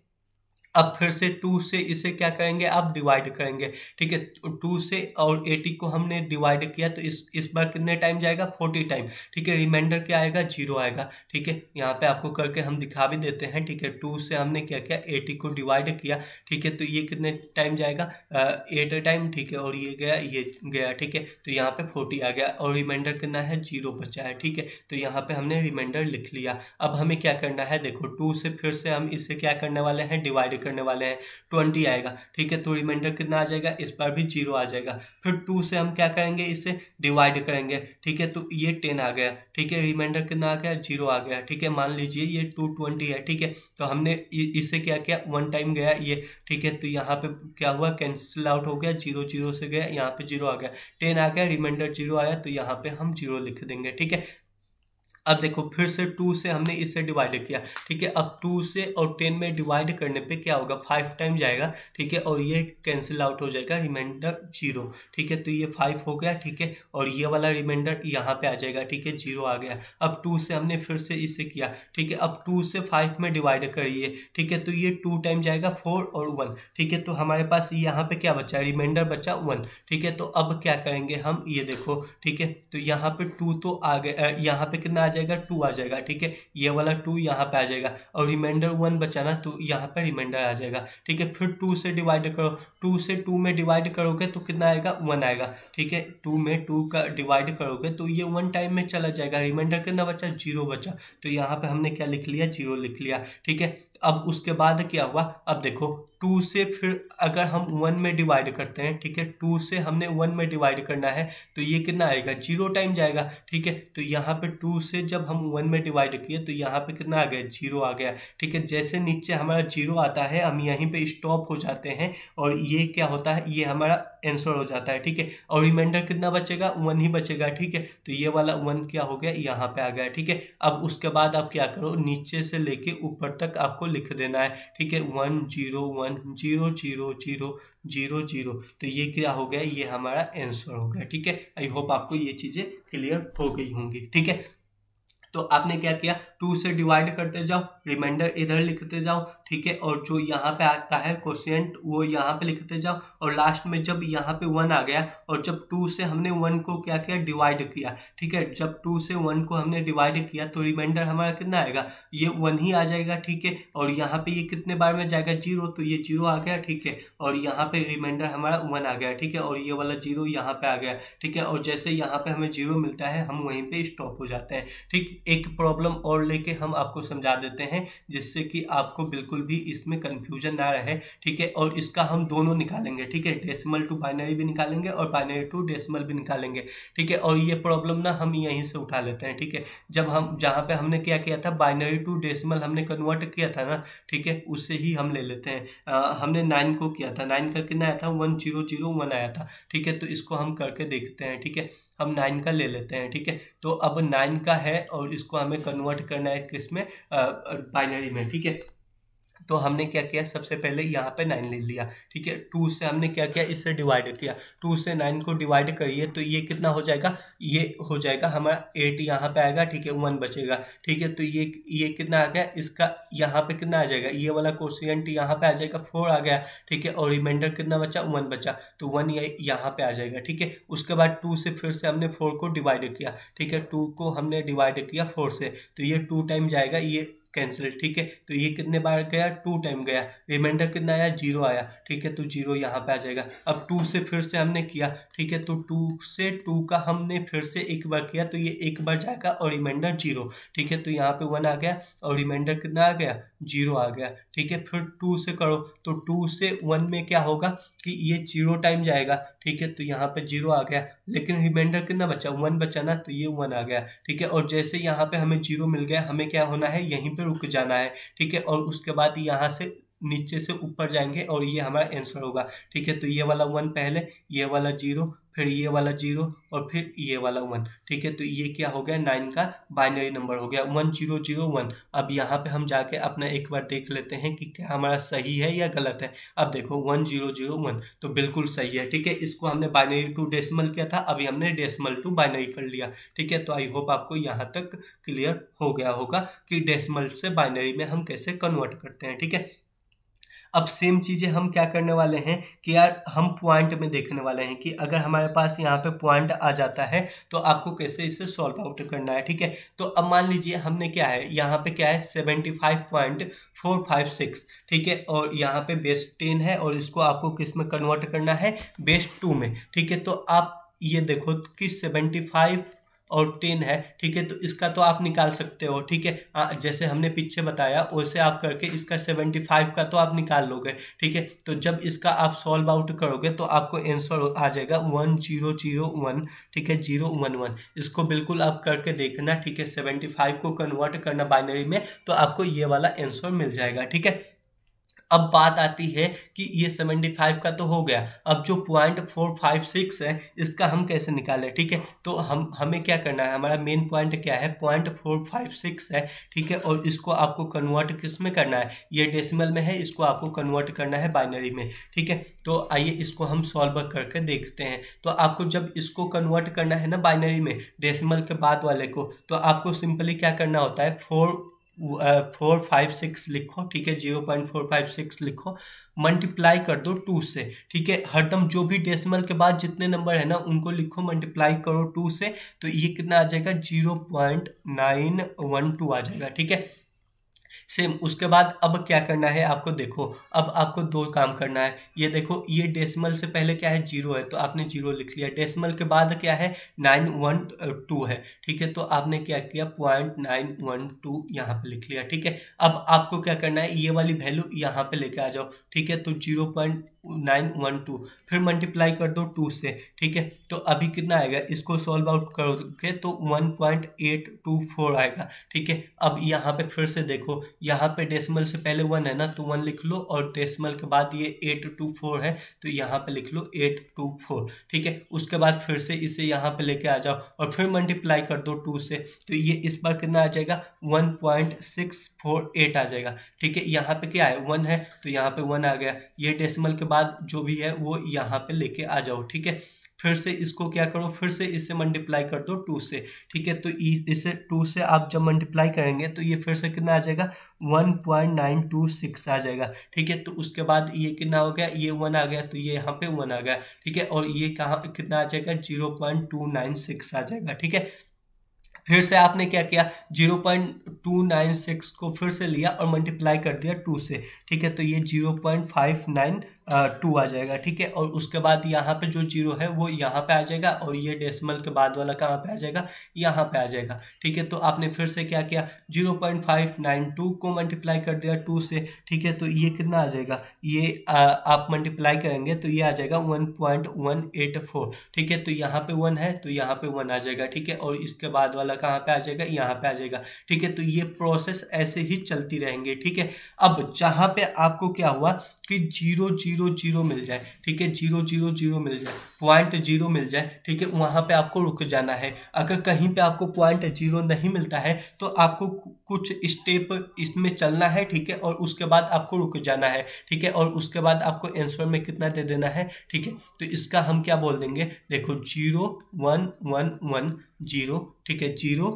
अब फिर से टू से इसे क्या करेंगे आप डिवाइड करेंगे ठीक है टू से और एटी को हमने डिवाइड किया तो इस इस बार कितने टाइम जाएगा फोर्टी टाइम ठीक है रिमाइंडर क्या आएगा जीरो आएगा ठीक है यहाँ पे आपको करके हम दिखा भी देते हैं ठीक है टू से हमने क्या किया एटी को डिवाइड किया ठीक है तो ये कितने टाइम जाएगा एट टाइम ठीक है और ये गया ये गया ठीक है तो यहाँ पर फोर्टी आ गया और रिमाइंडर कितना है जीरो बचा है ठीक है तो यहाँ पर हमने रिमाइंडर लिख लिया अब हमें क्या करना है देखो टू से फिर से हम इसे क्या करने वाले हैं डिवाइड करने वाले हैं ट्वेंटी आएगा ठीक है तो रिमाइंडर कितना आ जाएगा इस पर भी जीरो आ जाएगा फिर टू से हम क्या करेंगे इससे डिवाइड करेंगे ठीक है तो ये टेन आ गया ठीक है रिमाइंडर कितना आ गया जीरो आ गया ठीक है मान लीजिए ये टू ट्वेंटी है ठीक है तो हमने इसे क्या किया वन टाइम गया ये ठीक है तो यहाँ पे क्या हुआ कैंसिल आउट हो गया जीरो जीरो से गया यहाँ पे जीरो आ गया टेन आ गया रिमाइंडर जीरो आया तो यहाँ पे हम जीरो लिख देंगे ठीक है अब देखो फिर से टू से हमने इसे डिवाइड किया ठीक है अब टू से और टेन में डिवाइड करने पे क्या होगा फाइव टाइम जाएगा ठीक है और ये कैंसिल आउट हो जाएगा रिमाइंडर जीरो ठीक है तो ये फाइव हो गया ठीक है और ये वाला रिमाइंडर यहाँ पे आ जाएगा ठीक है जीरो आ गया अब टू से हमने फिर से इसे किया ठीक है अब टू से फाइव में डिवाइड करिए ठीक है तो ये टू टाइम जाएगा फोर और वन ठीक है तो हमारे पास यहाँ पे क्या बचा रिमाइंडर बचा वन ठीक है तो अब क्या करेंगे हम ये देखो ठीक है तो यहाँ पर टू तो आ गया यहाँ पे कितना जाएगा टू आ जाएगा ठीक है ये वाला टू यहाँ पे आ जाएगा और रिमाइंडर वन बचाना तो यहाँ पे रिमाइंडर आ जाएगा ठीक है फिर टू से डिवाइड करो टू से टू में डिवाइड करोगे तो कितना आएगा वन आएगा ठीक है टू में टू का डिवाइड करोगे तो ये वन टाइम में चला जाएगा रिमाइंडर कितना बचा जीरो बचा तो यहाँ पर हमने क्या लिख लिया जीरो लिख लिया ठीक है अब उसके बाद क्या हुआ अब देखो टू से फिर अगर हम वन में डिवाइड करते हैं ठीक है टू से हमने वन में डिवाइड करना है तो ये कितना आएगा जीरो टाइम जाएगा ठीक है तो यहाँ पे टू से जब हम वन में डिवाइड किए तो यहाँ पे कितना आ गया जीरो आ गया ठीक है जैसे नीचे हमारा जीरो आता है हम यहीं पर स्टॉप हो जाते हैं और ये क्या होता है ये हमारा आंसर हो जाता है ठीक है और रिमाइंडर कितना बचेगा वन ही बचेगा ठीक है तो ये वाला वन क्या हो गया यहाँ पे आ गया ठीक है अब उसके बाद आप क्या करो नीचे से लेके ऊपर तक आपको लिख देना है ठीक है one zero one zero zero zero zero zero तो ये क्या हो गया ये हमारा आंसर हो गया ठीक है आई होप आपको ये चीज़ें क्लियर हो गई होंगी ठीक है तो आपने क्या किया टू से डिवाइड करते जाओ रिमाइंडर इधर लिखते जाओ ठीक है और जो यहाँ पे आता है क्वेश्चन वो यहाँ पे लिखते जाओ और लास्ट में जब यहाँ पे वन आ गया और जब टू से हमने वन को क्या किया डिवाइड किया ठीक है जब टू से वन को हमने डिवाइड किया तो रिमाइंडर हमारा कितना आएगा ये वन ही आ जाएगा ठीक है और यहाँ पे ये कितने बार में जाएगा जीरो तो ये जीरो आ गया ठीक है और यहाँ पे रिमाइंडर हमारा वन आ गया ठीक है और ये वाला जीरो यहाँ पे आ गया ठीक है और जैसे यहाँ पे हमें जीरो मिलता है हम वहीं पर स्टॉप हो जाते हैं ठीक एक प्रॉब्लम और लेके हम आपको समझा देते हैं जिससे कि आपको बिल्कुल भी इसमें कन्फ्यूजन ना रहे ठीक है और इसका हम दोनों निकालेंगे ठीक है डेसिमल टू बाइनरी भी निकालेंगे और बाइनरी टू डेसिमल भी निकालेंगे ठीक है और ये प्रॉब्लम ना हम यहीं से उठा लेते हैं ठीक है जब हम जहाँ पर हमने क्या किया था बाइनरी टू डेसिमल हमने कन्वर्ट किया था ना ठीक है उससे ही हम ले लेते हैं आ, हमने नाइन को किया था नाइन का कितना आया था वन जीरो जीरो वन आया था ठीक है तो इसको हम करके देखते हैं ठीक है हम नाइन का ले लेते हैं ठीक है तो अब नाइन का है और इसको हमें कन्वर्ट करना है किस में बाइनरी में ठीक है तो हमने क्या किया सबसे पहले यहाँ पे नाइन ले लिया ठीक है टू से हमने क्या किया इससे डिवाइड किया टू से नाइन को डिवाइड करिए तो ये कितना हो जाएगा ये हो जाएगा हमारा एट यहाँ पे आएगा ठीक है वन बचेगा ठीक है तो ये ये कितना आ गया इसका यहाँ पे कितना आ जाएगा ये वाला कोशियंट यहाँ पे आ जाएगा फोर आ गया ठीक है और रिमाइंडर कितना बचा वन बचा तो वन ये यहाँ पे आ जाएगा ठीक है उसके बाद टू से फिर से हमने फोर को डिवाइड किया ठीक है टू को हमने डिवाइड किया फोर से तो ये टू टाइम जाएगा ये कैंसिल ठीक है तो ये कितने बार गया टू टाइम गया रिमाइंडर कितना आया जीरो आया ठीक है तो जीरो यहाँ पे आ जाएगा अब टू से फिर से हमने किया ठीक है तो टू से टू का हमने फिर से एक बार किया तो ये एक बार जाएगा और रिमाइंडर जीरो ठीक है तो यहाँ पे वन आ गया और रिमाइंडर कितना आ गया जीरो आ गया ठीक है फिर टू से करो तो टू से वन में क्या होगा कि ये जीरो टाइम जाएगा ठीक है तो यहाँ पे जीरो आ गया लेकिन रिमाइंडर कितना बचा वन बचा ना तो ये वन आ गया ठीक है और जैसे यहाँ पे हमें जीरो मिल गया हमें क्या होना है यहीं पर रुक जाना है ठीक है और उसके बाद यहाँ से नीचे से ऊपर जाएंगे और ये हमारा आंसर होगा ठीक है तो ये वाला वन पहले ये वाला जीरो फिर ये वाला जीरो और फिर ये वाला वन ठीक है तो ये क्या हो गया नाइन का बाइनरी नंबर हो गया वन जीरो जीरो वन अब यहाँ पे हम जाके अपना एक बार देख लेते हैं कि क्या हमारा सही है या गलत है अब देखो वन जीरो जीरो वन तो बिल्कुल सही है ठीक है इसको हमने बाइनरी टू डेसिमल किया था अभी हमने डेसिमल टू बाइनरी कर लिया ठीक है तो आई होप आपको यहाँ तक क्लियर हो गया होगा कि डेसिमल से बाइनरी में हम कैसे कन्वर्ट करते हैं ठीक है अब सेम चीज़ें हम क्या करने वाले हैं कि यार हम पॉइंट में देखने वाले हैं कि अगर हमारे पास यहाँ पे पॉइंट आ जाता है तो आपको कैसे इसे सॉल्व आउट करना है ठीक है तो अब मान लीजिए हमने क्या है यहाँ पे क्या है seventy five point four five six ठीक है और यहाँ पे बेस टेन है और इसको आपको किस में कन्वर्ट करना है बेस टू में ठीक है तो आप ये देखो कि सेवेंटी फाइव और टेन है ठीक है तो इसका तो आप निकाल सकते हो ठीक है जैसे हमने पीछे बताया वैसे आप करके इसका सेवेंटी फाइव का तो आप निकाल लोगे ठीक है तो जब इसका आप सॉल्व आउट करोगे तो आपको आंसर आ जाएगा वन जीरो जीरो वन ठीक है जीरो वन वन इसको बिल्कुल आप करके देखना ठीक है सेवेंटी फाइव को कन्वर्ट करना बाइनरी में तो आपको ये वाला आंसर मिल जाएगा ठीक है अब बात आती है कि ये सेवेंटी फाइव का तो हो गया अब जो पॉइंट फोर फाइव सिक्स है इसका हम कैसे निकालें ठीक है तो हम हमें क्या करना है हमारा मेन पॉइंट क्या है पॉइंट फोर फाइव सिक्स है ठीक है और इसको आपको कन्वर्ट किस में करना है ये डेसिमल में है इसको आपको कन्वर्ट करना है बाइनरी में ठीक है तो आइए इसको हम सॉल्व करके देखते हैं तो आपको जब इसको कन्वर्ट करना है ना बाइनरी में डेसिमल के बाद वाले को तो आपको सिंपली क्या करना होता है फोर फोर फाइव सिक्स लिखो ठीक है zero point four five six लिखो मल्टीप्लाई कर दो टू से ठीक है हरदम जो भी डेसिमल के बाद जितने नंबर है ना उनको लिखो मल्टीप्लाई करो टू से तो ये कितना आ जाएगा zero point nine one two आ जाएगा ठीक है सेम उसके बाद अब क्या करना है आपको देखो अब आपको दो काम करना है ये देखो ये डेसिमल से पहले क्या है जीरो है तो आपने जीरो लिख लिया डेसिमल के बाद क्या है नाइन वन टू है ठीक है तो आपने क्या किया पॉइंट नाइन वन टू यहाँ पर लिख लिया ठीक है अब आपको क्या करना है ये वाली वैल्यू यहाँ पे लेके आ जाओ ठीक है तो zero point nine one two फिर मल्टीप्लाई कर दो टू से ठीक है तो अभी कितना आएगा इसको सॉल्व आउट करोगे तो one point eight two four आएगा ठीक है अब यहाँ पे फिर से देखो यहाँ पे डेसिमल से पहले वन है ना तो वन लिख लो और डेसिमल के बाद ये एट टू फोर है तो यहाँ पे लिख लो एट टू फोर ठीक है उसके बाद फिर से इसे यहाँ पे लेके आ जाओ और फिर मल्टीप्लाई कर दो टू से तो ये इस बार कितना आ जाएगा one point six four eight आ जाएगा ठीक है यहाँ पर क्या है वन है तो यहाँ पर वन आ गया ये डेसिमल के बाद जो भी है वो यहाँ पे लेके आ जाओ ठीक है फिर से इसको क्या करो फिर से इससे मल्टीप्लाई कर दो टू से ठीक है तो इसे टू से आप जब मल्टीप्लाई करेंगे तो ये फिर से कितना आ जाएगा one point nine two six आ जाएगा ठीक है तो उसके बाद ये कितना हो गया ये वन आ गया तो ये यहाँ पे वन आ गया ठीक है और ये कहाँ कितना आ जाएगा zero point two nine six आ जाएगा ठीक है फिर से आपने क्या किया zero point two nine six को फिर से लिया और मल्टीप्लाई कर दिया टू से ठीक है तो ये zero point five nine two आ जाएगा ठीक है और उसके बाद यहाँ पे जो जीरो है वो यहाँ पे आ जाएगा और ये डेसिमल के बाद वाला कहाँ पे आ जाएगा यहाँ पे आ जाएगा ठीक है तो आपने फिर से क्या किया zero point five nine two को मल्टीप्लाई कर दिया टू से ठीक है तो ये कितना आ जाएगा ये आ, आप मल्टीप्लाई करेंगे तो ये आ जाएगा one point one eight four ठीक है तो यहाँ पे वन है तो यहाँ पे वन आ जाएगा ठीक है और इसके बाद वाला कहाँ पे आ जाएगा यहाँ पे आ जाएगा ठीक है तो ये प्रोसेस ऐसे ही चलती रहेंगे ठीक है अब जहाँ पे आपको क्या हुआ कि जीरो जीरो जीरो मिल जाए ठीक है जीरो जीरो जीरो मिल जाए पॉइंट जीरो मिल जाए ठीक है वहाँ पे आपको रुक जाना है अगर कहीं पे आपको पॉइंट जीरो नहीं मिलता है तो आपको कुछ स्टेप इसमें चलना है ठीक है और उसके बाद आपको रुक जाना है ठीक है और उसके बाद आपको आंसर में कितना दे देना है ठीक है तो इसका हम क्या बोल देंगे देखो zero one one one zero ठीक है जीरो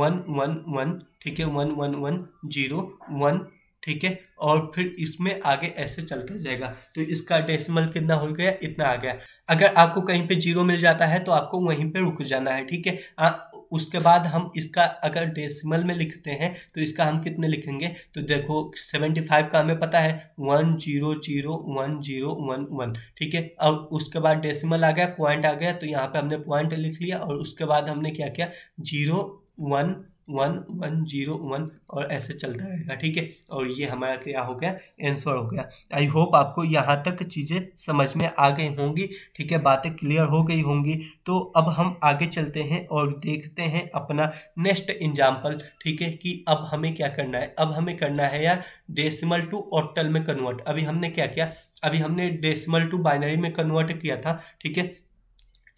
वन वन वन ठीक है one one one zero one ठीक है और फिर इसमें आगे ऐसे चलता जाएगा तो इसका डेसिमल कितना हो गया इतना आ गया अगर आपको कहीं पे जीरो मिल जाता है तो आपको वहीं पे रुक जाना है ठीक है उसके बाद हम इसका अगर डेसिमल में लिखते हैं तो इसका हम कितने लिखेंगे तो देखो सेवेंटी फाइव का हमें पता है one zero zero one zero one one ठीक है अब उसके बाद डेसिमल आ गया पॉइंट आ गया तो यहाँ पे हमने पॉइंट लिख लिया और उसके बाद हमने क्या किया zero one one one zero one और ऐसे चलता रहेगा ठीक है और ये हमारा क्या हो गया आंसर हो गया आई होप आपको यहाँ तक चीज़ें समझ में आ गई होंगी ठीक है बातें क्लियर हो गई होंगी तो अब हम आगे चलते हैं और देखते हैं अपना नेक्स्ट एग्जाम्पल ठीक है कि अब हमें क्या करना है अब हमें करना है यार डेसिमल टू ऑक्टल में कन्वर्ट अभी हमने क्या किया अभी हमने डेसिमल टू बाइनरी में कन्वर्ट किया था ठीक है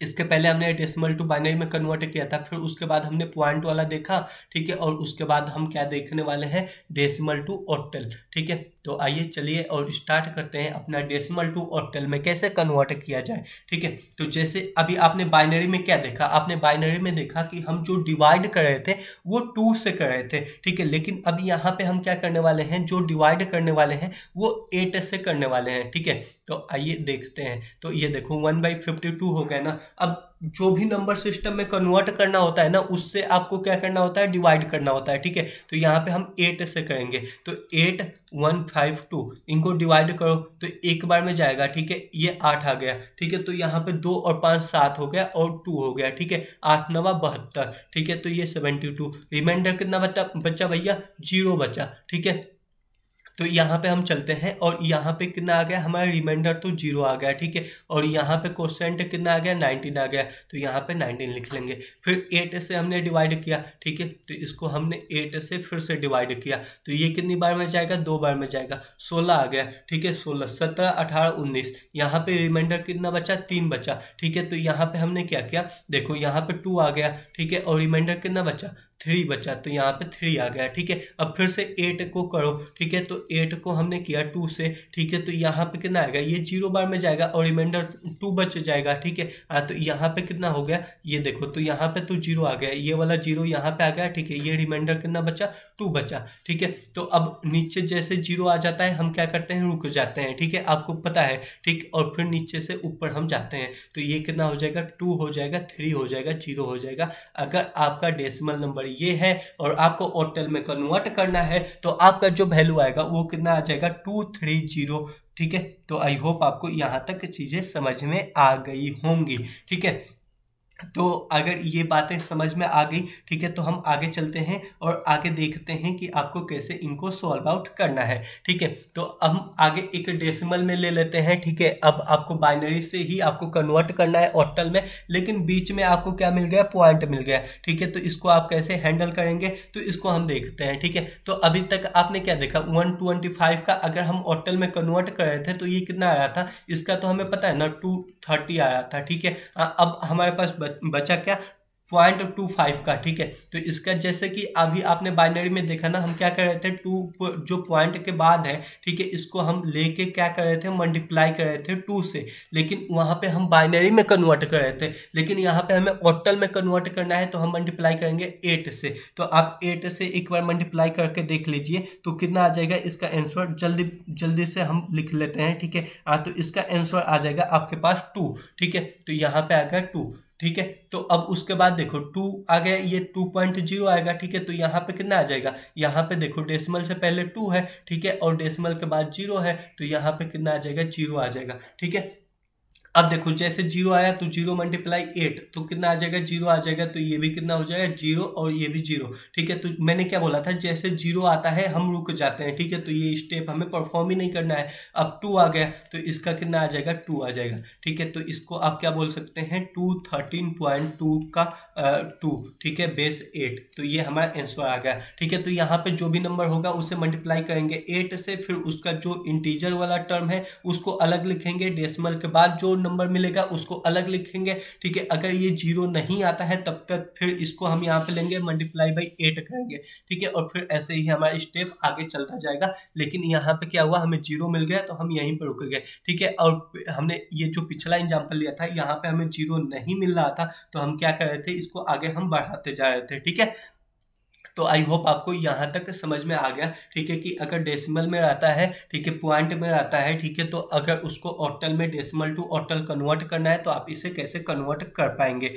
इसके पहले हमने डेसिमल टू बाइनरी में कन्वर्ट किया था फिर उसके बाद हमने पॉइंट वाला देखा ठीक है और उसके बाद हम क्या देखने वाले हैं डेसिमल टू ऑक्टल ठीक है तो आइए चलिए और स्टार्ट करते हैं अपना डेसिमल टू ऑक्टल में कैसे कन्वर्ट किया जाए ठीक है तो जैसे अभी आपने बाइनरी में क्या देखा आपने बाइनरी में देखा कि हम जो डिवाइड कर रहे थे वो टू से कर रहे थे ठीक है लेकिन अभी यहाँ पे हम क्या करने वाले हैं जो डिवाइड करने वाले हैं वो एट से करने वाले हैं ठीक है तो आइए देखते हैं तो ये देखो वन बाई फिफ्टी टू हो गया ना अब जो भी नंबर सिस्टम में कन्वर्ट करना होता है ना उससे आपको क्या करना होता है डिवाइड करना होता है ठीक है तो यहाँ पे हम एट से करेंगे तो एट वन फाइव टू इनको डिवाइड करो तो एक बार में जाएगा ठीक है ये आठ आ गया ठीक है तो यहाँ पे दो और पाँच सात हो गया और टू हो गया ठीक है आठ नवा बहत्तर ठीक है तो ये सेवेंटी टू रिमाइंडर कितना बचा बच्चा भैया जीरो बचा ठीक है तो यहाँ पे हम चलते हैं और यहाँ पे कितना आ गया हमारा रिमाइंडर तो जीरो आ गया ठीक है और यहाँ पे क्वेश्चन कितना आ गया नाइनटीन आ गया तो यहाँ पे नाइनटीन लिख लेंगे फिर एट से हमने डिवाइड किया ठीक है तो इसको हमने एट से फिर से डिवाइड किया तो ये कितनी बार में जाएगा दो बार में जाएगा सोलह आ गया ठीक है सोलह सत्रह अठारह उन्नीस यहाँ पे रिमाइंडर कितना बचा तीन बचा ठीक है तो यहाँ पे हमने क्या किया देखो यहाँ पे टू आ गया ठीक है और रिमाइंडर कितना बचा थ्री बचा तो यहाँ पे थ्री आ गया ठीक है अब फिर से एट को करो ठीक है तो एट को हमने किया टू से ठीक है तो यहाँ पे कितना आएगा ये जीरो बार में जाएगा और रिमाइंडर टू बच जाएगा ठीक है आ, तो यहाँ पे कितना हो गया ये देखो तो यहाँ पे तो जीरो आ गया ये वाला जीरो यहाँ पे आ गया ठीक है ये रिमाइंडर कितना बचा टू बचा ठीक है तो अब नीचे जैसे जीरो आ जाता है हम क्या करते हैं रुक जाते हैं ठीक है आपको पता है ठीक और फिर नीचे से ऊपर हम जाते हैं तो ये कितना हो जाएगा टू हो जाएगा थ्री हो जाएगा जीरो हो जाएगा अगर आपका डेसिमल नंबर नंबर ये है और आपको ऑक्टल में कन्वर्ट करना है तो आपका जो वैल्यू आएगा वो कितना आ जाएगा टू थ्री जीरो ठीक है तो आई होप आपको यहाँ तक चीज़ें समझ में आ गई होंगी ठीक है तो अगर ये बातें समझ में आ गई ठीक है तो हम आगे चलते हैं और आगे देखते हैं कि आपको कैसे इनको सॉल्व आउट करना है ठीक है तो हम आगे एक डेसिमल में ले लेते हैं ठीक है अब आपको बाइनरी से ही आपको कन्वर्ट करना है ऑटल में लेकिन बीच में आपको क्या मिल गया पॉइंट मिल गया ठीक है तो इसको आप कैसे हैंडल करेंगे तो इसको हम देखते हैं ठीक है तो अभी तक आपने क्या देखा वन ट्वेंटी फाइव का अगर हम ऑटल में कन्वर्ट कर रहे थे तो ये कितना आ रहा था इसका तो हमें पता है ना टू थर्टी आ रहा था ठीक है अब हमारे पास बचा क्या पॉइंट टू फाइव का ठीक है तो इसका जैसे कि अभी आपने बाइनरी में देखा ना हम क्या कर रहे थे टू जो पॉइंट के बाद है ठीक है इसको हम लेके क्या कर रहे थे मल्टीप्लाई कर रहे थे टू से लेकिन वहाँ पे हम बाइनरी में कन्वर्ट कर रहे थे लेकिन यहाँ पे हमें ओटल में कन्वर्ट करना है तो हम मल्टीप्लाई करेंगे एट से तो आप एट से एक बार मल्टीप्लाई करके देख लीजिए तो कितना आ जाएगा इसका आंसर जल्दी जल्दी से हम लिख लेते हैं ठीक है तो इसका आंसर आ जाएगा आपके पास टू ठीक है तो यहाँ पे आ गया टू ठीक है तो अब उसके बाद देखो टू आ गया ये टू पॉइंट जीरो आएगा ठीक है तो यहाँ पे कितना आ जाएगा यहाँ पे देखो डेसिमल से पहले टू है ठीक है और डेसिमल के बाद जीरो है तो यहाँ पे कितना आ जाएगा जीरो आ जाएगा ठीक है अब देखो जैसे जीरो आया तो जीरो मल्टीप्लाई एट तो कितना आ जाएगा जीरो आ जाएगा तो ये भी कितना हो जाएगा जीरो और ये भी जीरो ठीक है तो मैंने क्या बोला था जैसे जीरो आता है हम रुक जाते हैं ठीक है तो ये स्टेप हमें परफॉर्म ही नहीं करना है अब टू आ गया तो इसका कितना आ जाएगा टू आ जाएगा ठीक है तो इसको आप क्या बोल सकते हैं टू थर्टीन पॉइंट टू का टू ठीक है बेस एट तो ये हमारा आंसर आ गया ठीक है तो यहाँ पर जो भी नंबर होगा उसे मल्टीप्लाई करेंगे एट से फिर उसका जो इंटीजर वाला टर्म है उसको अलग लिखेंगे डेसिमल के बाद जो नंबर मिलेगा उसको अलग लिखेंगे ठीक है अगर ये जीरो नहीं आता है तब तक फिर इसको हम यहाँ पे लेंगे मल्टीप्लाई बाई एट करेंगे ठीक है और फिर ऐसे ही हमारा स्टेप आगे चलता जाएगा लेकिन यहाँ पे क्या हुआ हमें जीरो मिल गया तो हम यहीं पर रुक गए ठीक है और हमने ये जो पिछला एग्जाम्पल लिया था यहाँ पे हमें जीरो नहीं मिल रहा था तो हम क्या कर रहे थे इसको आगे हम बढ़ाते जा रहे थे ठीक है तो आई होप आपको यहाँ तक समझ में आ गया ठीक है कि अगर डेसिमल में रहता है ठीक है पॉइंट में रहता है ठीक है तो अगर उसको ऑटल में डेसिमल टू ऑटल कन्वर्ट करना है तो आप इसे कैसे कन्वर्ट कर पाएंगे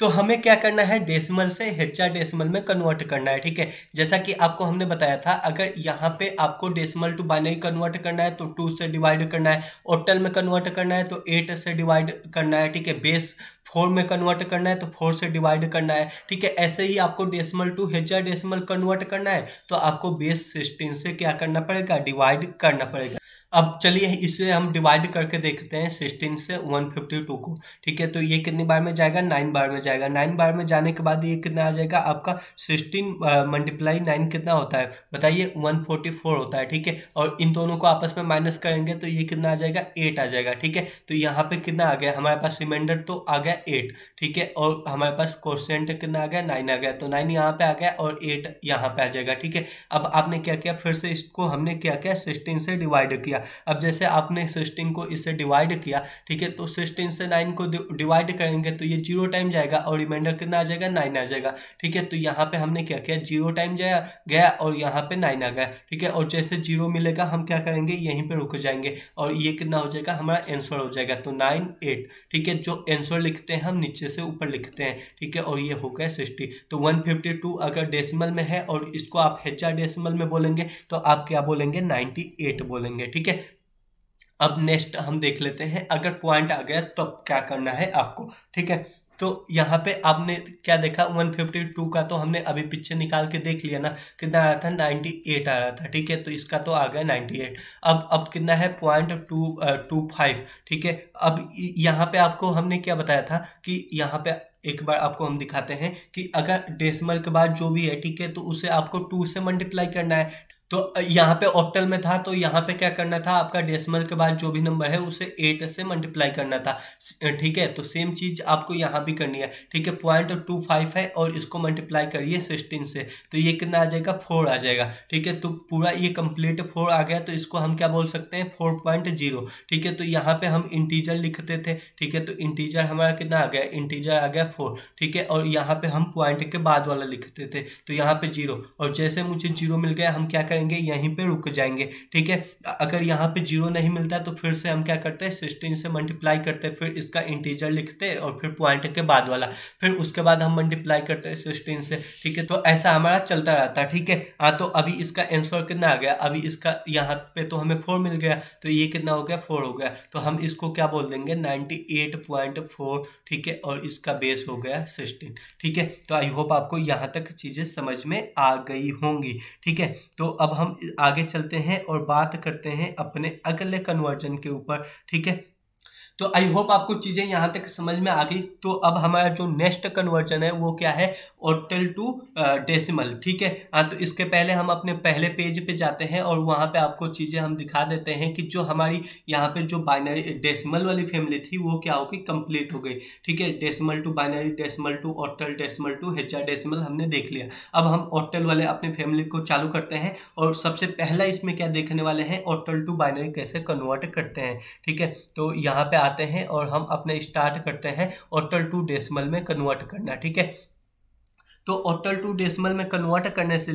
तो हमें क्या करना है डेसिमल से हेचा डेसिमल में कन्वर्ट करना है ठीक है जैसा कि आपको हमने बताया था अगर यहाँ पे आपको डेसिमल टू बाइनरी कन्वर्ट करना है तो टू से डिवाइड करना है ऑक्टल में कन्वर्ट करना है तो एट से डिवाइड करना है ठीक है बेस फोर में कन्वर्ट करना है तो फोर से डिवाइड करना है ठीक है ऐसे ही आपको decimal to hexadecimal convert करना है तो आपको बेस सिक्सटीन से क्या करना पड़ेगा डिवाइड करना पड़ेगा अब चलिए इसे हम डिवाइड करके देखते हैं सिक्सटीन से वन फिफ्टी टू को ठीक है तो ये कितनी बार में जाएगा नाइन बार में जाएगा नाइन बार में जाने के बाद ये कितना आ जाएगा आपका सिक्सटीन मल्टीप्लाई नाइन कितना होता है बताइए वन फोर्टी फोर होता है ठीक है और इन दोनों को आपस में माइनस करेंगे तो ये कितना आ जाएगा एट आ जाएगा ठीक है तो यहाँ पर कितना आ गया हमारे पास रिमाइंडर तो आ गया एट ठीक है और हमारे पास क्वेश्चन कितना आ गया नाइन आ गया तो नाइन यहाँ पर आ गया और एट यहाँ पर आ जाएगा ठीक है अब आपने क्या किया फिर से इसको हमने क्या किया सिक्सटीन से डिवाइड किया अब जैसे आपने सिक्सटीन को इससे डिवाइड किया ठीक है तो सिक्सटीन से नाइन को डिवाइड करेंगे तो ये जीरो टाइम जाएगा और रिमाइंडर कितना आ जाएगा नाइन आ जाएगा ठीक है तो यहाँ पे हमने क्या किया जीरो टाइम जाया गया और यहाँ पे नाइन आ गया ठीक है और जैसे जीरो मिलेगा हम क्या करेंगे यहीं पर रुक जाएंगे और ये कितना हो जाएगा हमारा एंसर हो जाएगा तो नाइन एट ठीक है जो एंसर लिखते हैं हम नीचे से ऊपर लिखते हैं ठीक है और ये हो गया सिक्सटी तो वन फिफ्टी टू अगर डेसिमल में है और इसको आप हेचा डेसिमल में बोलेंगे तो आप क्या बोलेंगे नाइन्टी एट बोलेंगे ठीक है है अब नेक्स्ट हम देख लेते हैं अगर पॉइंट आ गया तब तो क्या करना है आपको ठीक है तो यहाँ पे आपने क्या देखा 152 का तो हमने अभी पिक्चर निकाल के देख लिया ना कितना आ रहा था 98 आ रहा था ठीक है तो इसका तो आ गया 98 अब अब कितना है पॉइंट टू टू फाइव ठीक है अब यहाँ पे आपको हमने क्या बताया था कि यहाँ पे एक बार आपको हम दिखाते हैं कि अगर डेसिमल के बाद जो भी है ठीक है तो उसे आपको टू से मल्टीप्लाई करना है तो यहाँ पे ऑक्टल में था तो यहाँ पे क्या करना था आपका डेसिमल के बाद जो भी नंबर है उसे एट से मल्टीप्लाई करना था ठीक है तो सेम चीज़ आपको यहाँ भी करनी है ठीक है पॉइंट टू फाइव है और इसको मल्टीप्लाई करिए सिक्सटीन से तो ये कितना आ जाएगा फोर आ जाएगा ठीक है तो पूरा ये कंप्लीट फोर आ गया तो इसको हम क्या बोल सकते हैं फोर पॉइंट जीरो ठीक है तो यहाँ पर हम इंटीजर लिखते थे ठीक है तो इंटीजर हमारा कितना आ गया इंटीजर आ गया फोर ठीक है और यहाँ पर हम पॉइंट के बाद वाला लिखते थे तो यहाँ पर जीरो और जैसे मुझे जीरो मिल गया हम क्या करेंगे यहीं पे रुक जाएंगे ठीक है अगर यहाँ पे जीरो नहीं मिलता तो फिर से हम क्या करते हैं सिक्सटीन से मल्टीप्लाई करते हैं फिर इसका इंटीजर लिखते हैं और फिर पॉइंट के बाद वाला फिर उसके बाद हम मल्टीप्लाई करते हैं सिक्सटीन से ठीक है तो ऐसा हमारा चलता रहता है ठीक है हाँ तो अभी इसका आंसर कितना आ गया अभी इसका यहाँ पे तो हमें फोर मिल गया तो ये कितना हो गया फोर हो गया तो हम इसको क्या बोल देंगे नाइन्टी ठीक है और इसका बेस हो गया सिस्टीन ठीक है तो आई होप आपको यहाँ तक चीज़ें समझ में आ गई होंगी ठीक है तो अब हम आगे चलते हैं और बात करते हैं अपने अगले कन्वर्जन के ऊपर ठीक है तो आई होप आपको चीज़ें यहाँ तक समझ में आ गई तो अब हमारा जो नेक्स्ट कन्वर्जन है वो क्या है ऑक्टल टू डेसिमल ठीक है हाँ तो इसके पहले हम अपने पहले पेज पे जाते हैं और वहाँ पे आपको चीज़ें हम दिखा देते हैं कि जो हमारी यहाँ पे जो बाइनरी डेसिमल वाली फैमिली थी वो क्या होगी कंप्लीट हो गई ठीक है decimal to binary decimal to octal decimal to hexadecimal हमने देख लिया अब हम ऑक्टल वाले अपने फैमिली को चालू करते हैं और सबसे पहला इसमें क्या देखने वाले हैं ऑक्टल टू बाइनरी कैसे कन्वर्ट करते हैं ठीक है तो यहाँ पे आते हैं और हम अपने स्टार्ट करते हैं ऑटल टू डेसिमल में कन्वर्ट करना ठीक है तो ऑटल टू डेसिमल में कन्वर्ट करने से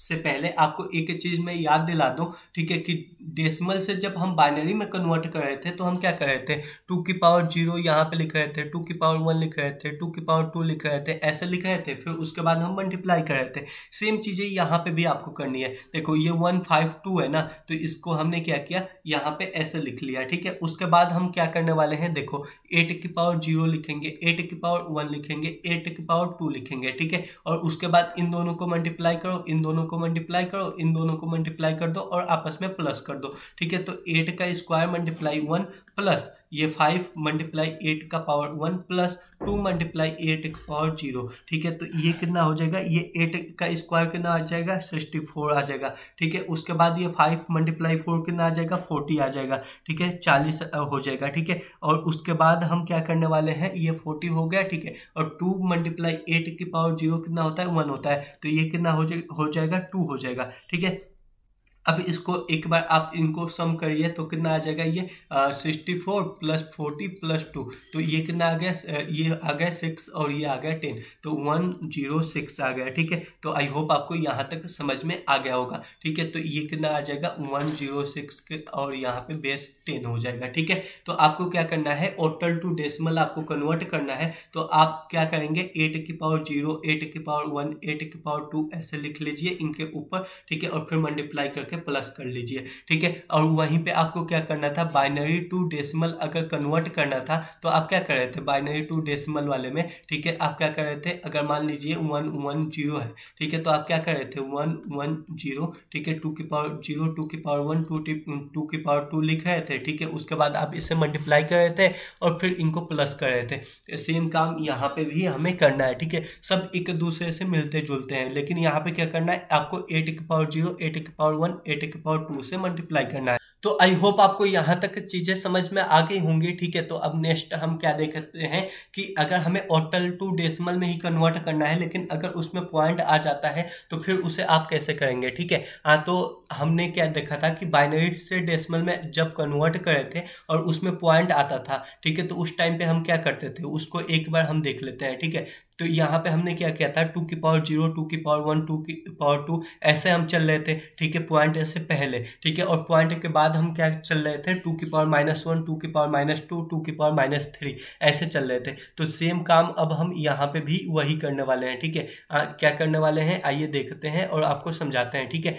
से पहले आपको एक चीज़ मैं याद दिला दूं ठीक है कि डेसिमल से जब हम बाइनरी में कन्वर्ट कर रहे थे तो हम क्या कर रहे थे टू की पावर जीरो यहाँ पे लिख रहे थे टू की पावर वन लिख रहे थे टू की पावर टू लिख रहे थे ऐसे लिख रहे थे फिर उसके बाद हम मल्टीप्लाई कर रहे थे सेम चीज़ें यहाँ पे भी आपको करनी है देखो ये वन फाइव टू है ना तो इसको हमने क्या किया यहाँ पे ऐसे लिख लिया ठीक है उसके बाद हम क्या करने वाले हैं देखो एट की पावर जीरो लिखेंगे एट की पावर वन लिखेंगे एट की पावर टू लिखेंगे ठीक है और उसके बाद इन दोनों को मल्टीप्लाई करो इन दोनों को मल्टीप्लाई करो इन दोनों को मल्टीप्लाई कर दो और आपस में प्लस कर दो ठीक है तो एट का स्क्वायर मल्टीप्लाई वन प्लस ये फाइव मल्टीप्लाई एट का power one plus two multiply eight का पावर जीरो ठीक है तो ये कितना हो जाएगा ये एट का स्क्वायर कितना आ जाएगा सिक्सटी फोर आ जाएगा ठीक है उसके बाद ये फाइव मल्टीप्लाई फोर कितना आ जाएगा फोर्टी आ जाएगा ठीक है चालीस हो जाएगा ठीक है और उसके बाद हम क्या करने वाले हैं ये फोर्टी हो गया ठीक है और टू मल्टीप्लाई एट की पावर जीरो कितना होता है वन होता है तो ये कितना हो जाएगा हो जाएगा टू हो जाएगा ठीक है अब इसको एक बार आप इनको सम करिए तो कितना आ जाएगा ये sixty four plus forty plus two तो ये कितना आ गया ये आ गया सिक्स और ये आ गया टेन तो वन जीरो सिक्स आ गया ठीक है तो आई होप आपको यहाँ तक समझ में आ गया होगा ठीक है तो ये कितना आ जाएगा वन जीरो सिक्स और यहाँ पे बेस टेन हो जाएगा ठीक है तो आपको क्या करना है ओटल टू डेसिमल आपको कन्वर्ट करना है तो आप क्या करेंगे एट की पावर जीरो एट की पावर वन एट की पावर टू ऐसे लिख लीजिए इनके ऊपर ठीक है और फिर मल्टीप्लाई करके करके प्लस कर लीजिए ठीक है और वहीं पे आपको क्या करना था बाइनरी टू डेसिमल अगर कन्वर्ट करना था तो आप क्या कर रहे थे बाइनरी टू डेसिमल वाले में ठीक है आप क्या कर रहे थे अगर मान लीजिए वन वन जीरो है ठीक है तो आप क्या कर रहे थे वन वन जीरो ठीक है टू की पावर जीरो टू की पावर वन टू टू की पावर टू लिख रहे थे ठीक है उसके बाद आप इसे मल्टीप्लाई कर रहे थे और फिर इनको प्लस कर रहे थे सेम तो काम यहाँ पर भी हमें करना है ठीक है सब एक दूसरे से मिलते जुलते हैं लेकिन यहाँ पर क्या करना है आपको एट की पावर जीरो एट की पावर वन एट के पावर टू से मल्टीप्लाई करना है तो आई होप आपको यहाँ तक चीज़ें समझ में आ गई होंगी ठीक है तो अब नेक्स्ट हम क्या देखते हैं कि अगर हमें ऑटल टू डेसिमल में ही कन्वर्ट करना है लेकिन अगर उसमें पॉइंट आ जाता है तो फिर उसे आप कैसे करेंगे ठीक है हाँ तो हमने क्या देखा था कि बाइनरी से डेसिमल में जब कन्वर्ट करे थे और उसमें पॉइंट आता था ठीक है तो उस टाइम पर हम क्या करते थे उसको एक बार हम देख लेते हैं ठीक है तो यहाँ पे हमने क्या किया था टू की पावर जीरो टू की पावर वन टू की पावर टू ऐसे हम चल रहे थे ठीक है पॉइंट ऐसे पहले ठीक है और पॉइंट के बाद बाद हम क्या चल रहे थे टू की पावर माइनस वन टू की पावर माइनस टू टू की पावर माइनस थ्री ऐसे चल रहे थे तो सेम काम अब हम यहाँ पे भी वही करने वाले हैं ठीक है क्या करने वाले हैं आइए देखते हैं और आपको समझाते हैं ठीक है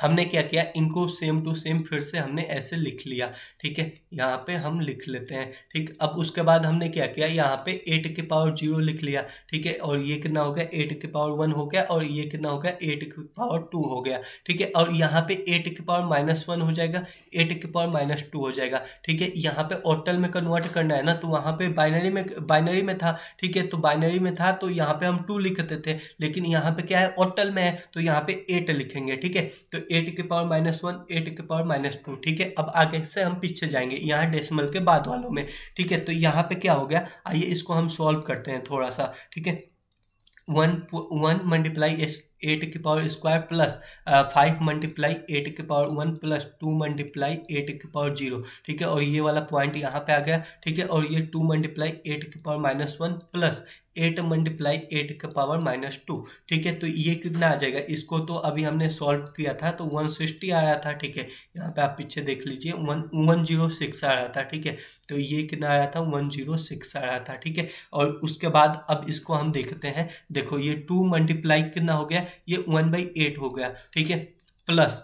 हमने क्या किया इनको सेम टू सेम फिर से हमने ऐसे लिख लिया ठीक है यहाँ पे हम लिख लेते हैं ठीक अब उसके बाद हमने क्या किया यहाँ पे एट के पावर जीरो लिख लिया ठीक है और ये कितना हो गया एट के पावर वन हो गया और ये कितना हो गया एट के पावर टू हो गया ठीक है और यहाँ पे एट के पावर माइनस वन हो जाएगा एट के पावर माइनस टू हो जाएगा ठीक है यहाँ पे ऑटल में कन्वर्ट करना है ना तो वहाँ पे बाइनरी में बाइनरी में था ठीक है तो बाइनरी में था तो यहाँ पे हम टू लिखते थे लेकिन यहाँ पे क्या है ऑटल में है तो यहाँ पे एट लिखेंगे ठीक है तो एट के पावर माइनस वन एट के पावर माइनस टू ठीक है अब आगे से हम पीछे जाएंगे यहाँ डेसिमल के बाद वालों में ठीक है तो यहाँ पे क्या हो गया आइए इसको हम सॉल्व करते हैं थोड़ा सा ठीक है वन वन मल्टीप्लाई एट के power square plus five multiply eight के power one plus two multiply eight के पावर जीरो ठीक है और ये वाला पॉइंट यहाँ पे आ गया ठीक है और ये टू मल्टीप्लाई एट के power minus one plus eight multiply eight का पावर माइनस टू ठीक है तो ये कितना आ जाएगा इसको तो अभी हमने सॉल्व किया था तो वन सिक्सटी आ रहा था ठीक है यहाँ पे आप पीछे देख लीजिए वन वन जीरो सिक्स आ रहा था ठीक है तो ये कितना आ रहा था वन जीरो सिक्स आ रहा था ठीक है और उसके बाद अब इसको हम देखते हैं देखो ये टू मल्टीप्लाई कितना हो गया ये वन बाई एट हो गया ठीक है प्लस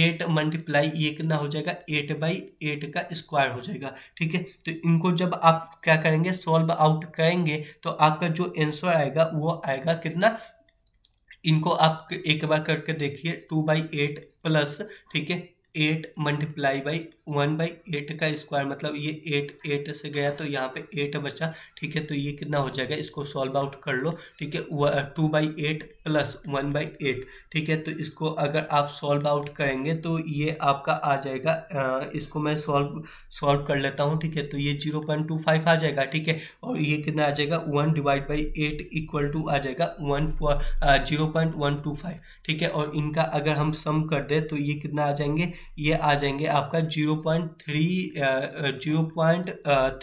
एट मल्टीप्लाई ये कितना हो जाएगा एट बाई एट का स्क्वायर हो जाएगा ठीक है तो इनको जब आप क्या करेंगे सॉल्व आउट करेंगे तो आपका जो आंसर आएगा वो आएगा कितना इनको आप एक बार करके देखिए टू बाई एट प्लस ठीक है eight multiply by one by eight का स्क्वायर मतलब ये एट एट से गया तो यहाँ पे एट बचा ठीक है तो ये कितना हो जाएगा इसको सॉल्व आउट कर लो ठीक है two by eight plus one by eight ठीक है तो इसको अगर आप सॉल्व आउट करेंगे तो ये आपका आ जाएगा आ, इसको मैं सॉल्व सॉल्व कर लेता हूँ ठीक है तो ये जीरो पॉइंट टू फाइव आ जाएगा ठीक है और ये कितना आ जाएगा one divide by eight equal to आ जाएगा one zero point one two five ठीक है और इनका अगर हम सम कर दें तो ये कितना आ जाएंगे ये आ जाएंगे आपका zero zero point three zero point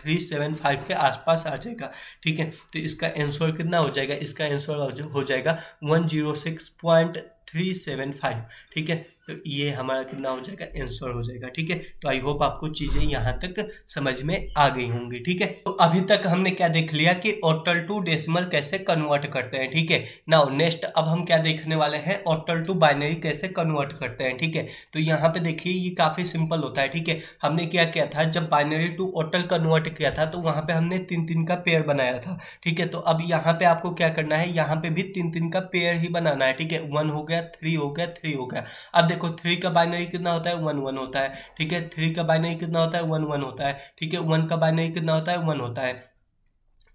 three seven five के आसपास आ जाएगा ठीक है तो इसका आंसर कितना हो जाएगा इसका आंसर हो जाएगा one zero six point three seven five ठीक है तो ये हमारा कितना हो जाएगा आंसर हो जाएगा ठीक है तो आई होप आपको चीज़ें यहाँ तक समझ में आ गई होंगी ठीक है तो अभी तक हमने क्या देख लिया कि ऑटल टू डेसिमल कैसे कन्वर्ट करते हैं ठीक है नाउ नेक्स्ट अब हम क्या देखने वाले हैं ऑटल टू बाइनरी कैसे कन्वर्ट करते हैं ठीक है तो यहाँ पे देखिए ये काफ़ी सिंपल होता है ठीक है हमने क्या किया था जब बाइनरी टू ऑटल कन्वर्ट किया था तो वहां पर हमने तीन तीन का पेयर बनाया था ठीक है तो अब यहाँ पे आपको क्या करना है यहाँ पे भी तीन तीन का पेयर ही बनाना है ठीक है वन हो गया थ्री हो गया थ्री हो गया अब देखो थ्री का बाइनरी कितना होता है वन वन होता है ठीक है थ्री का बाइनरी कितना होता है वन वन होता है ठीक है वन का बाइनरी कितना होता है वन होता है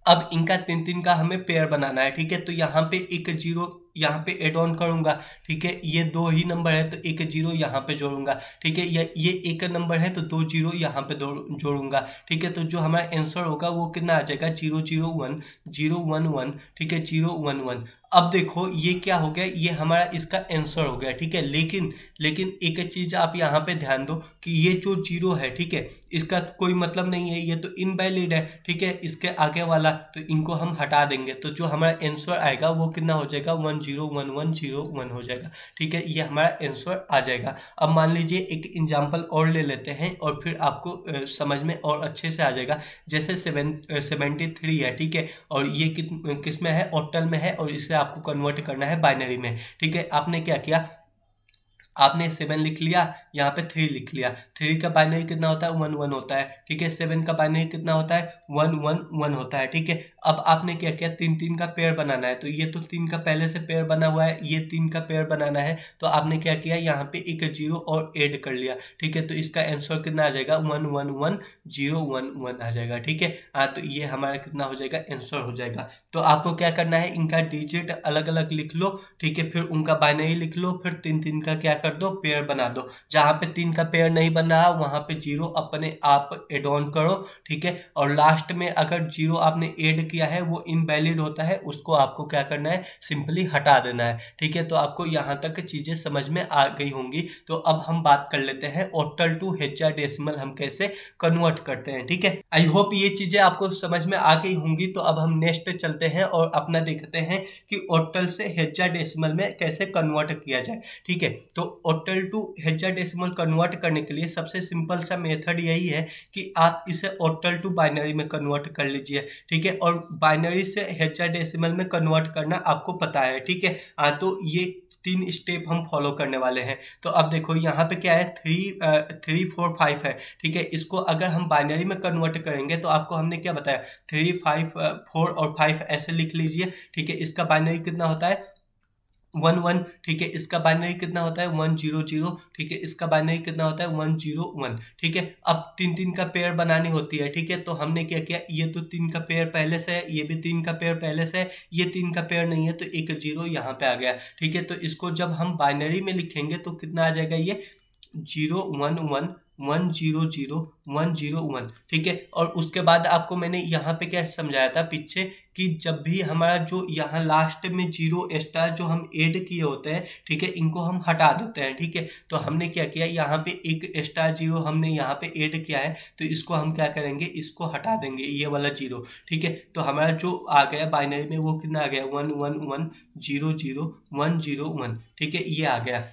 अब इनका तीन तीन का हमें पेयर बनाना है ठीक है तो यहाँ पे एक जीरो यहाँ पे एड ऑन करूंगा ठीक है ये दो ही नंबर है तो एक जीरो यहाँ पे जोड़ूंगा ठीक है या ये एक नंबर है तो दो जीरो यहाँ पे जोड़ूंगा ठीक है तो जो हमारा आंसर होगा वो कितना आ जाएगा zero zero one zero one one ठीक है जीरो वन वन अब देखो ये क्या हो गया ये हमारा इसका आंसर हो गया ठीक है लेकिन लेकिन एक चीज़ आप यहाँ पे ध्यान दो कि ये जो जीरो है ठीक है इसका कोई मतलब नहीं है ये तो इनवैलिड है ठीक है इसके आगे वाला तो इनको हम हटा देंगे तो जो हमारा आंसर आएगा वो कितना हो जाएगा one zero one one zero one हो जाएगा ठीक है ये हमारा आंसर आ जाएगा अब मान लीजिए एक एग्जाम्पल और ले लेते हैं और फिर आपको समझ में और अच्छे से आ जाएगा जैसे सेवन सेवेंटी थ्री है ठीक है और ये किस में है ऑटल में है और इसे आपको कन्वर्ट करना है बाइनरी में ठीक है आपने क्या किया आपने सेवन लिख लिया यहाँ पे थ्री लिख लिया थ्री का बाइनरी कितना होता है वन वन होता है ठीक है सेवन का बाइनरी कितना होता है वन वन वन होता है ठीक है अब आपने क्या किया तीन तीन का पेड़ बनाना है तो ये तो तीन का पहले से पेड़ बना हुआ है ये तीन का पेड़ बनाना है तो आपने क्या किया यहाँ पे एक जीरो और एड कर लिया ठीक है तो इसका आंसर कितना आ जाएगा one one one zero one one आ जाएगा ठीक है हाँ तो ये हमारा कितना हो जाएगा आंसर हो जाएगा तो आपको क्या करना है इनका डिजिट अलग अलग लिख लो ठीक है फिर उनका बाइनरी लिख लो फिर तीन तीन का क्या कर दो पेड़ बना दो जहाँ पे तीन का पेड़ नहीं बन रहा वहाँ पे जीरो अपने आप एड ऑन करो ठीक है और लास्ट में अगर जीरो आपने एड किया है वो इनवैलिड होता है उसको आपको क्या करना है सिंपली हटा देना है ठीक है तो आपको यहाँ तक चीज़ें समझ में आ गई होंगी तो अब हम बात कर लेते हैं ओटल टू हेचा डेसिमल हम कैसे कन्वर्ट करते हैं ठीक है आई होप ये चीज़ें आपको समझ में आ गई होंगी तो अब हम नेक्स्ट चलते हैं और अपना देखते हैं कि ओटल से हेचा डेसिमल में कैसे कन्वर्ट किया जाए ठीक है तो octal to hexadecimal convert करने के लिए सबसे सिंपल सा मेथड यही है कि आप इसे ओटल टू बाइनरी में कन्वर्ट कर लीजिए ठीक है और बाइनरी से डेसिमल में कन्वर्ट करना आपको पता है ठीक है हाँ तो ये तीन स्टेप हम फॉलो करने वाले हैं तो अब देखो यहाँ पे क्या है थ्री थ्री फोर फाइव है ठीक है इसको अगर हम बाइनरी में कन्वर्ट करेंगे तो आपको हमने क्या बताया थ्री फाइव फोर और फाइव ऐसे लिख लीजिए ठीक है इसका बाइनरी कितना होता है वन वन ठीक है इसका बाइनरी कितना होता है वन जीरो जीरो ठीक है इसका बाइनरी कितना होता है वन जीरो वन ठीक है अब तीन तीन का पेयर बनानी होती है ठीक है तो हमने क्या किया ये तो तीन का पेयर पहले से है ये भी तीन का पेयर पहले से है ये तीन का पेयर नहीं है तो एक जीरो यहाँ पे आ गया ठीक है तो इसको जब हम बाइनरी में लिखेंगे तो कितना आ जाएगा ये zero one one one zero zero one zero one ठीक है और उसके बाद आपको मैंने यहाँ पे क्या समझाया था पीछे कि जब भी हमारा जो यहाँ लास्ट में जीरो स्टार जो हम ऐड किए होते हैं ठीक है इनको हम हटा देते हैं ठीक है तो हमने क्या किया यहाँ पे एक स्टार जीरो हमने यहाँ पे ऐड किया है तो इसको हम क्या करेंगे इसको हटा देंगे ये वाला जीरो ठीक है तो हमारा जो आ गया बाइनरी में वो कितना आ गया one one one zero zero one zero one ठीक है ये आ गया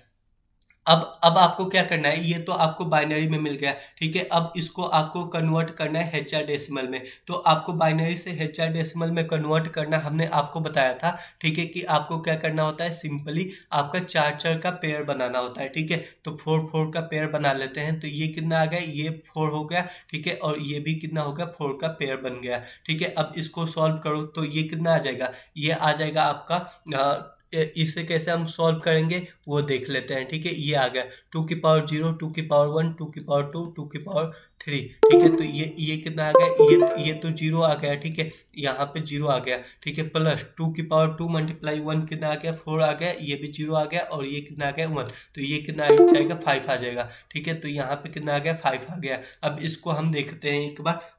अब अब आपको क्या करना है ये तो आपको बाइनरी में मिल गया ठीक है अब इसको आपको कन्वर्ट करना है हेक्सा डेसिमल में तो आपको बाइनरी से हेक्सा डेसिमल में कन्वर्ट करना हमने आपको बताया था ठीक है कि आपको क्या करना होता है सिंपली आपका चार चार का पेयर बनाना होता है ठीक है तो फोर फोर का पेयर बना लेते हैं तो ये कितना आ गया ये फोर हो गया ठीक है और ये भी कितना हो गया फोर का पेयर बन गया ठीक है अब इसको सॉल्व करो तो ये कितना आ जाएगा ये आ जाएगा आपका इसे कैसे हम सॉल्व करेंगे वो देख लेते हैं ठीक है ये आ गया टू की पावर जीरो टू की पावर वन टू की पावर टू टू की पावर थ्री ठीक है तो ये ये कितना आ गया ये ये तो जीरो आ गया ठीक है यहाँ पे जीरो आ गया ठीक है प्लस टू की पावर टू मल्टीप्लाई वन कितना आ गया फोर आ गया ये भी जीरो आ गया और ये कितना आ गया वन तो ये कितना आ जाएगा फाइव आ जाएगा ठीक है तो यहाँ पे कितना आ गया फाइव आ गया अब इसको हम देखते हैं एक बार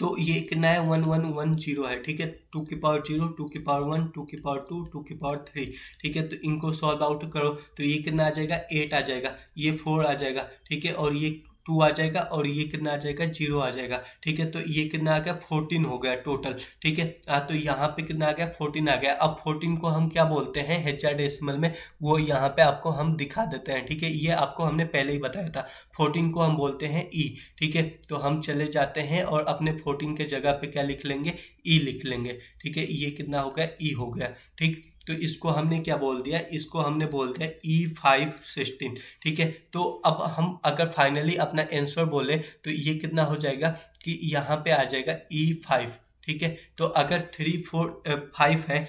तो ये कितना है वन वन वन जीरो है ठीक है टू की पावर जीरो टू की पावर वन टू की पावर टू टू की पावर थ्री ठीक है तो इनको सॉल्व आउट करो तो ये कितना आ जाएगा एट आ जाएगा ये फोर आ जाएगा ठीक है और ये टू आ जाएगा और ये कितना आ जाएगा जीरो आ जाएगा ठीक है तो ये कितना आ गया फोर्टीन हो गया टोटल ठीक है हाँ तो यहाँ पे कितना आ गया फोर्टीन आ गया अब फोर्टीन को हम क्या बोलते हैं हेक्सा डेसिमल में वो यहाँ पे आपको हम दिखा देते हैं ठीक है ये आपको हमने पहले ही बताया था फोर्टीन को हम बोलते हैं ई e। ठीक है तो हम चले जाते हैं और अपने फोर्टीन के जगह पर क्या लिख लेंगे ई e लिख लेंगे ठीक है ये कितना हो गया ई e हो गया ठीक तो इसको हमने क्या बोल दिया इसको हमने बोल दिया ई फाइव सिक्सटीन ठीक है तो अब हम अगर फाइनली अपना आंसर बोले तो ये कितना हो जाएगा कि यहाँ पे आ जाएगा ई e फाइव ठीक है तो अगर थ्री फोर फाइव है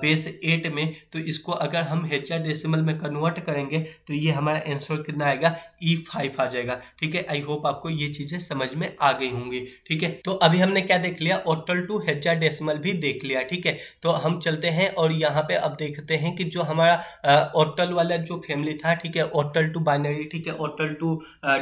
बेस एट में तो इसको अगर हम आर डेसिमल में कन्वर्ट करेंगे तो ये हमारा आंसर कितना आएगा ई e फाइव आ जाएगा ठीक है आई होप आपको ये चीज़ें समझ में आ गई होंगी ठीक है तो अभी हमने क्या देख लिया ओटल टू हेचर डेसिमल भी देख लिया ठीक है तो हम चलते हैं और यहाँ पर अब देखते हैं कि जो हमारा ओटल वाला जो फैमिली था ठीक है ओटल टू बाइनरी ठीक है ओटल टू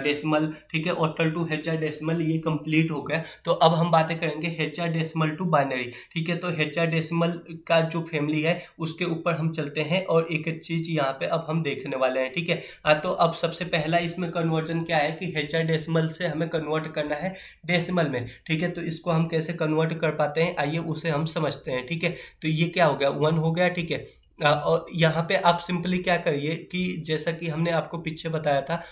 डेसिमल ठीक है ओटल टू आर डेसिमल ये कंप्लीट हो गया तो अब हम बातें करेंगे hexadecimal decimal to binary ठीक है तो हेचा डेसिमल का जो फैमिली है उसके ऊपर हम चलते हैं और एक चीज़ यहाँ पे अब हम देखने वाले हैं ठीक है हाँ, तो अब सबसे पहला इसमें कन्वर्जन क्या है कि हेचा डेसिमल से हमें कन्वर्ट करना है डेसिमल में ठीक है तो इसको हम कैसे कन्वर्ट कर पाते हैं आइए उसे हम समझते हैं ठीक है तो ये क्या हो गया वन हो गया ठीक है और यहाँ पे आप सिंपली क्या करिए कि जैसा कि हमने आपको पीछे बताया था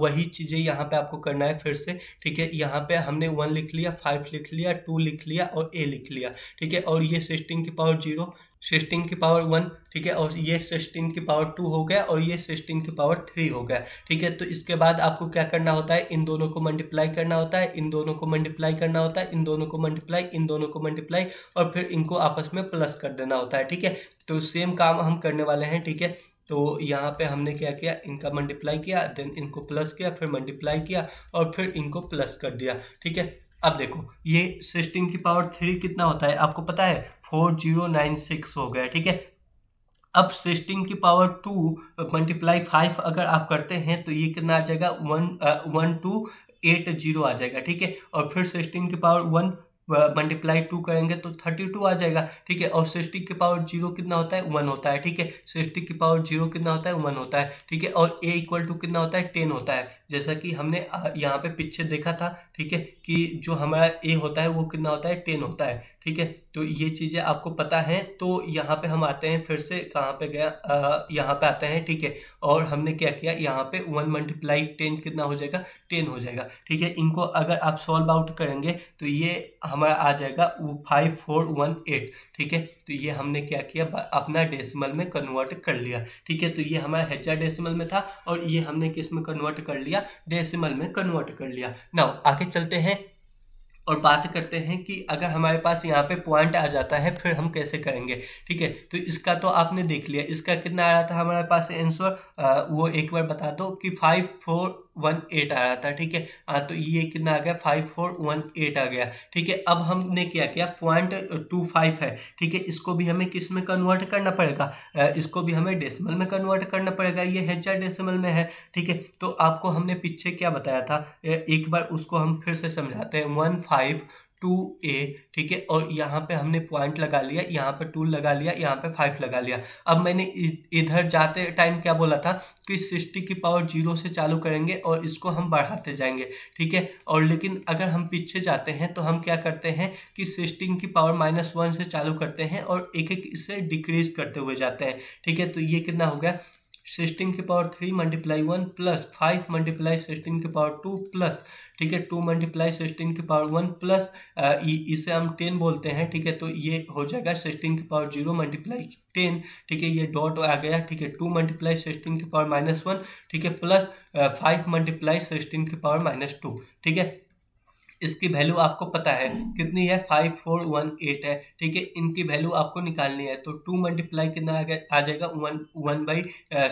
वही चीज़ें यहाँ पे आपको करना है फिर से ठीक है यहाँ पे हमने वन लिख लिया फाइव लिख लिया टू लिख लिया और ए लिख लिया ठीक है और ये सिक्सटीन की पावर जीरो सिक्सटीन की पावर वन ठीक है और ये सिक्सटीन की पावर टू हो गया और ये सिक्सटीन की पावर थ्री हो गया ठीक है तो इसके बाद आपको क्या करना होता है इन दोनों को मल्टीप्लाई करना होता है इन दोनों को मल्टीप्लाई करना होता है इन दोनों को मल्टीप्लाई इन दोनों को मल्टीप्लाई और फिर इनको आपस में प्लस कर देना होता है ठीक है तो सेम काम हम करने वाले हैं ठीक है तो यहाँ पे हमने क्या किया इनका मल्टीप्लाई किया देन इनको प्लस किया फिर मल्टीप्लाई किया और फिर इनको प्लस कर दिया ठीक है अब देखो ये सिक्सटीन की पावर थ्री कितना होता है आपको पता है फोर जीरो नाइन सिक्स हो गया ठीक है अब सिक्सटीन की पावर टू मल्टीप्लाई फाइव अगर आप करते हैं तो ये कितना आ जाएगा one one two eight zero आ जाएगा ठीक है और फिर सिक्सटीन की पावर वन मल्टीप्लाई टू करेंगे तो थर्टी टू आ जाएगा ठीक है और सिक्सटी की पावर जीरो कितना होता है वन होता है ठीक है सिक्सटी की पावर जीरो कितना होता है वन होता है ठीक है और ए इक्वल टू कितना होता है टेन होता है जैसा कि हमने यहाँ पे पीछे देखा था ठीक है कि जो हमारा ए होता है वो कितना होता है टेन होता है ठीक है तो ये चीज़ें आपको पता है तो यहाँ पे हम आते हैं फिर से कहाँ पे गया यहाँ पे आते हैं ठीक है और हमने क्या किया यहाँ पे वन मल्टीप्लाई टेन कितना हो जाएगा टेन हो जाएगा ठीक है इनको अगर आप सॉल्व आउट करेंगे तो ये हमारा आ जाएगा फाइव फोर वन एट ठीक है तो ये हमने क्या किया अपना डेसिमल में कन्वर्ट कर लिया ठीक है तो ये हमारा हेचा डेसिमल में था और ये हमने किस में कन्वर्ट कर लिया लिया डेसिमल में कन्वर्ट कर लिया नाउ आगे चलते हैं और बात करते हैं कि अगर हमारे पास यहाँ पे पॉइंट आ जाता है फिर हम कैसे करेंगे ठीक है तो इसका तो आपने देख लिया इसका कितना आ रहा था हमारे पास आंसर वो एक बार बता दो कि फाइव फोर वन एट आ रहा था ठीक है हाँ तो ये कितना आ गया फाइव फोर वन एट आ गया ठीक है अब हमने क्या किया पॉइंट टू फाइव है ठीक है इसको भी हमें किस में कन्वर्ट करना पड़ेगा इसको भी हमें डेसिमल में कन्वर्ट करना पड़ेगा ये हेचर डेसिमल में है ठीक है तो आपको हमने पीछे क्या बताया था एक बार उसको हम फिर से समझाते हैं वन फाइव टू ए ठीक है और यहाँ पे हमने पॉइंट लगा लिया यहाँ पे टू लगा लिया यहाँ पे फाइव लगा लिया अब मैंने इधर जाते टाइम क्या बोला था कि सिक्सटी की पावर जीरो से चालू करेंगे और इसको हम बढ़ाते जाएंगे ठीक है और लेकिन अगर हम पीछे जाते हैं तो हम क्या करते हैं कि सिक्सटीन की पावर माइनस वन से चालू करते हैं और एक एक इससे डिक्रीज करते हुए जाते हैं ठीक है तो ये कितना हो गया सिक्सटीन के power three multiply one plus five multiply sixteen के पावर टू प्लस ठीक है टू मल्टीप्लाई सिक्सटीन के पावर वन प्लस इसे हम टेन बोलते हैं ठीक है तो ये हो जाएगा सिक्सटीन के पावर जीरो मल्टीप्लाई टेन ठीक है ये डॉट आ गया ठीक है टू मल्टीप्लाई सिक्सटीन के पावर माइनस वन ठीक है प्लस फाइव मल्टीप्लाई सिक्सटीन के पावर माइनस टू ठीक है इसकी वैल्यू आपको पता है हम्म। कितनी है फाइव फोर वन एट है ठीक है इनकी वैल्यू आपको निकालनी है तो टू मल्टीप्लाई कितना आ जाएगा वन वन बाई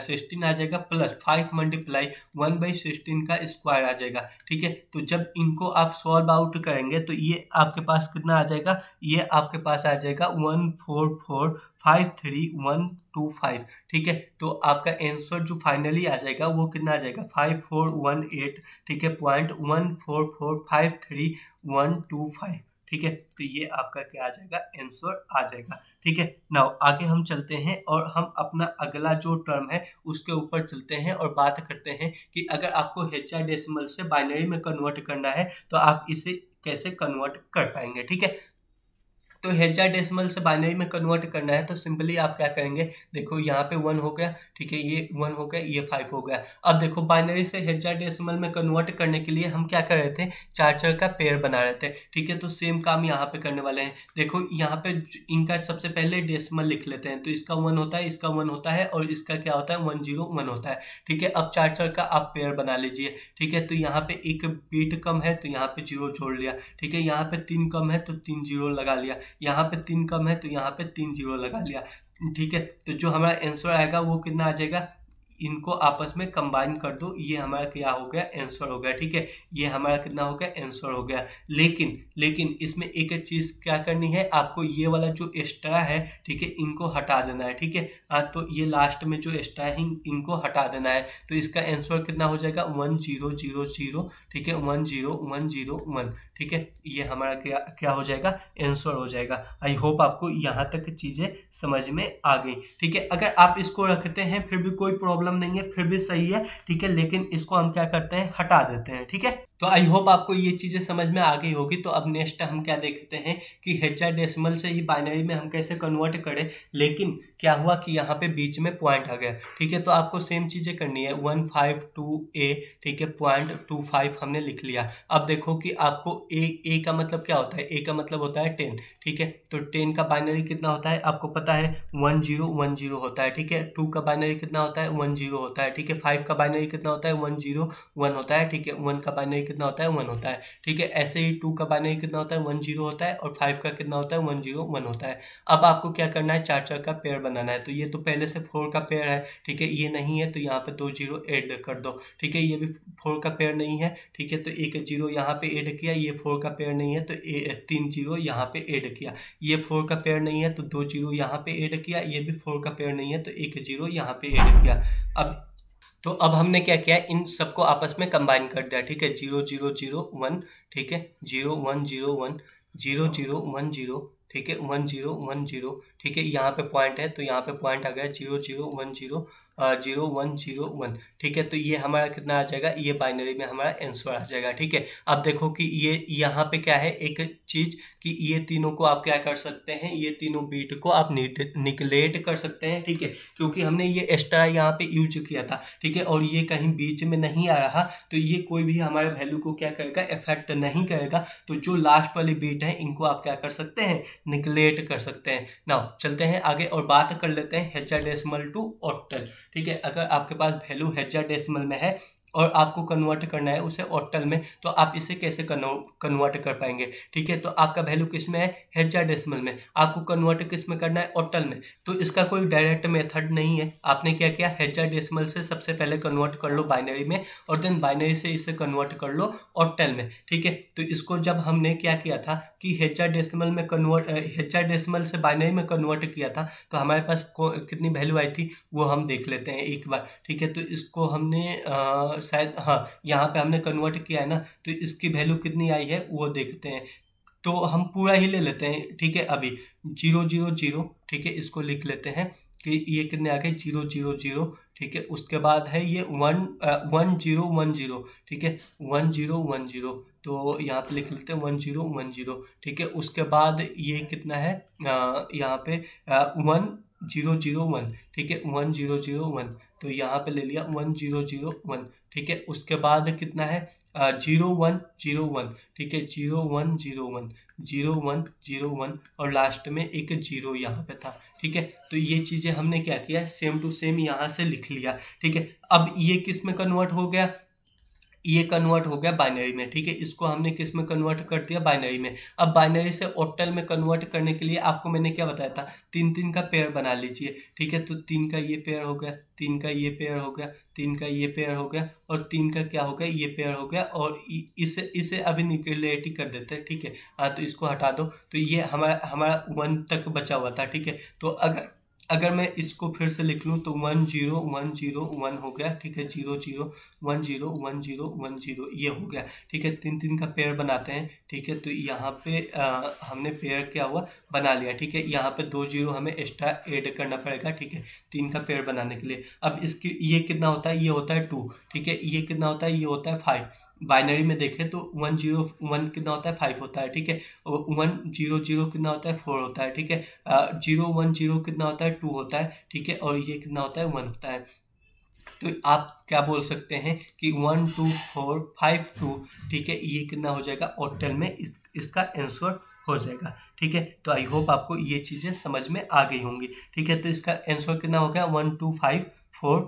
सिक्सटीन आ जाएगा plus five multiply one by sixteen का स्क्वायर आ जाएगा ठीक है तो जब इनको आप सॉल्व आउट करेंगे तो ये आपके पास कितना आ जाएगा ये आपके पास आ जाएगा one four four five three one two five ठीक है तो आपका आंसर जो फाइनली आ जाएगा वो कितना आ जाएगा फाइव फोर वन एट ठीक है point one four four five three one two five ठीक है तो ये आपका क्या आ जाएगा आंसर आ जाएगा ठीक है नाउ आगे हम चलते हैं और हम अपना अगला जो टर्म है उसके ऊपर चलते हैं और बात करते हैं कि अगर आपको हेक्सा डेसिमल से बाइनरी में कन्वर्ट करना है तो आप इसे कैसे कन्वर्ट कर पाएंगे ठीक है तो हेजा डेसिमल से बाइनरी में कन्वर्ट करना है तो सिंपली आप क्या करेंगे देखो यहाँ पे वन हो गया ठीक है ये वन हो गया ये फाइव हो गया अब देखो बाइनरी से हेजा डेसिमल में कन्वर्ट करने के लिए हम क्या कर रहे थे चार चार का पेयर बना रहे थे ठीक है तो सेम काम यहाँ पे करने वाले हैं देखो यहाँ पे इनका सबसे पहले डेसिमल लिख लेते हैं तो इसका वन होता है इसका वन होता है और इसका क्या होता है वन जीरो वन होता है ठीक है अब चार चार का आप पेयर बना लीजिए ठीक है तो यहाँ पे एक बीट कम है तो यहाँ पे जीरो जोड़ लिया ठीक है यहाँ पे तीन कम है तो तीन जीरो लगा लिया यहाँ पे तीन कम है तो यहाँ पे तीन जीरो लगा लिया ठीक है तो जो हमारा आंसर आएगा वो कितना आ जाएगा इनको आपस में कंबाइन कर दो ये हमारा क्या हो गया आंसर हो गया ठीक है ये हमारा कितना हो गया आंसर हो गया लेकिन लेकिन इसमें एक एक चीज़ क्या करनी है आपको ये वाला जो एक्स्ट्रा है ठीक है इनको हटा देना है ठीक है हाँ तो ये लास्ट में जो एक्स्ट्रा है इनको हटा देना है तो इसका आंसर कितना हो जाएगा वन जीरो जीरो जीरो ठीक है one zero one zero one ठीक है ये हमारा क्या क्या हो जाएगा आंसर हो जाएगा आई होप आपको यहाँ तक चीज़ें समझ में आ गई ठीक है अगर आप इसको रखते हैं फिर भी कोई प्रॉब्लम प्रॉब्लम नहीं है फिर भी सही है ठीक है लेकिन इसको हम क्या करते हैं हटा देते हैं ठीक है तो आई होप आपको ये चीज़ें समझ में आ गई होगी तो अब नेक्स्ट हम क्या देखते हैं कि हेक्सा डेसिमल से ही बाइनरी में हम कैसे कन्वर्ट करें लेकिन क्या हुआ कि यहाँ पे बीच में पॉइंट आ गया ठीक है तो आपको सेम चीज़ें करनी है वन फाइव टू ए ठीक है पॉइंट टू फाइव हमने लिख लिया अब देखो कि आपको ए ए का मतलब क्या होता है ए का मतलब होता है टेन ठीक है तो टेन का बाइनरी कितना होता है आपको पता है वन जीरो वन जीरो होता है ठीक है टू का बाइनरी कितना होता है वन जीरो होता है ठीक है फाइव का बाइनरी कितना होता है वन जीरो वन होता है ठीक है वन का बाइनरी कितना होता है वन होता है ठीक है ऐसे ही टू का बाइनरी कितना होता है वन जीरो होता है और फाइव का कितना होता है वन जीरो वन होता है अब आपको क्या करना है चार चार का पेयर बनाना है तो ये तो पहले से फोर का पेयर है ठीक है ये नहीं है तो यहाँ पर दो जीरो एड कर दो ठीक है ये भी फोर का पेयर नहीं है ठीक है तो एक जीरो यहाँ पे एड किया ये फोर का पेयर नहीं है तो तीन जीरो यहाँ पे एड किया ये फोर का पेयर नहीं है तो दो जीरो यहाँ पे एड किया ये भी फोर का पेयर नहीं है तो एक जीरो यहाँ पे एड किया अब तो अब हमने क्या किया इन सबको आपस में कंबाइन कर दिया ठीक है जीरो जीरो जीरो वन ठीक है zero one zero one zero zero one zero ठीक है वन जीरो वन जीरो ठीक है यहाँ पे पॉइंट है तो यहाँ पे पॉइंट आ गया zero zero one zero zero one zero one ठीक है तो ये हमारा कितना आ जाएगा ये बाइनरी में हमारा आंसर आ जाएगा ठीक है अब देखो कि ये यहाँ पे क्या है एक चीज़ कि ये तीनों को आप क्या कर सकते हैं ये तीनों बीट को आप निकलेट कर सकते हैं ठीक है क्योंकि हमने ये एक्स्ट्रा यहाँ पे यूज किया था ठीक है और ये कहीं बीच में नहीं आ रहा तो ये कोई भी हमारे वैल्यू को क्या करेगा इफेक्ट नहीं करेगा तो जो लास्ट वाली बीट है इनको आप क्या कर सकते हैं निकलेट कर सकते हैं ना चलते हैं आगे और बात कर लेते हैं हेचा टू ऑक्टल ठीक है अगर आपके पास वैल्यू हेजा डेसिमल में है और आपको कन्वर्ट करना है उसे ऑटल में तो आप इसे कैसे कन्वर्ट कर पाएंगे ठीक है तो आपका वैल्यू किस में है हेचा डेसिमल में आपको कन्वर्ट किस में करना है ऑक्टल में तो इसका कोई डायरेक्ट मेथड नहीं है आपने क्या किया हेचा डेसिमल से सबसे पहले कन्वर्ट कर लो बाइनरी में और देन बाइनरी से इसे कन्वर्ट कर लो ऑटल में ठीक है तो इसको जब हमने क्या किया था कि हेचा डेसिमल में कन्वर्ट हेचा डेसिमल से बाइनरी में कन्वर्ट किया था तो हमारे पास कितनी वैल्यू आई थी वो हम देख लेते हैं एक बार ठीक है तो इसको हमने और शायद हाँ यहाँ पे हमने कन्वर्ट किया है ना तो इसकी वैल्यू कितनी आई है वो देखते हैं तो हम पूरा ही ले लेते हैं ठीक है अभी जीरो जीरो जीरो ठीक है इसको लिख लेते हैं कि ये कितने आ गए जीरो जीरो जीरो ठीक है उसके बाद है ये one one zero one zero ठीक है वन जीरो वन जीरो तो यहाँ पे लिख लेते हैं वन जीरो वन जीरो ठीक है उसके बाद ये कितना है यहाँ पे वन जीरो जीरो वन ठीक है वन जीरो जीरो वन तो यहाँ पे ले लिया वन जीरो जीरो वन ठीक है उसके बाद कितना है जीरो वन जीरो वन ठीक है zero one zero one zero one zero one और लास्ट में एक जीरो यहाँ पे था ठीक है तो ये चीज़ें हमने क्या किया सेम टू सेम यहाँ से लिख लिया ठीक है अब ये किस में कन्वर्ट हो गया ये कन्वर्ट हो गया बाइनरी में ठीक है इसको हमने किस में कन्वर्ट कर दिया बाइनरी में अब बाइनरी से ऑक्टल में कन्वर्ट करने के लिए आपको मैंने क्या बताया था तीन तीन का पेयर बना लीजिए ठीक है तो तीन का ये पेयर हो गया तीन का ये पेयर हो गया तीन का ये पेयर हो गया और तीन का क्या हो गया ये पेयर हो गया और इसे इसे अभी निकलेटी कर देते हैं ठीक है हाँ तो इसको हटा दो तो ये हमारा हमारा वन तक बचा हुआ था ठीक है तो अगर अगर मैं इसको फिर से लिख लूँ तो one zero one zero one हो गया ठीक है zero zero one zero one zero one zero ये हो गया ठीक है तीन तीन का पेयर बनाते हैं ठीक है तो यहाँ पे आ, हमने पेयर क्या हुआ बना लिया ठीक है यहाँ पे दो जीरो हमें एक्स्ट्रा ऐड करना पड़ेगा ठीक है तीन का पेयर बनाने के लिए अब इसकी ये कितना होता है ये होता है टू ठीक है ये कितना होता है ये होता है फाइव बाइनरी में देखें तो वन जीरो वन कितना होता है फाइव होता है ठीक है वन जीरो जीरो कितना होता है फोर होता है ठीक है जीरो वन जीरो कितना होता है टू होता है ठीक है और ये कितना होता है वन होता है तो आप क्या बोल सकते हैं कि one two four five two ठीक है ये कितना हो जाएगा ऑटल में इस, इसका आंसर हो जाएगा ठीक है तो आई होप आपको ये चीज़ें समझ में आ गई होंगी ठीक है तो इसका आंसर कितना हो गया one two five four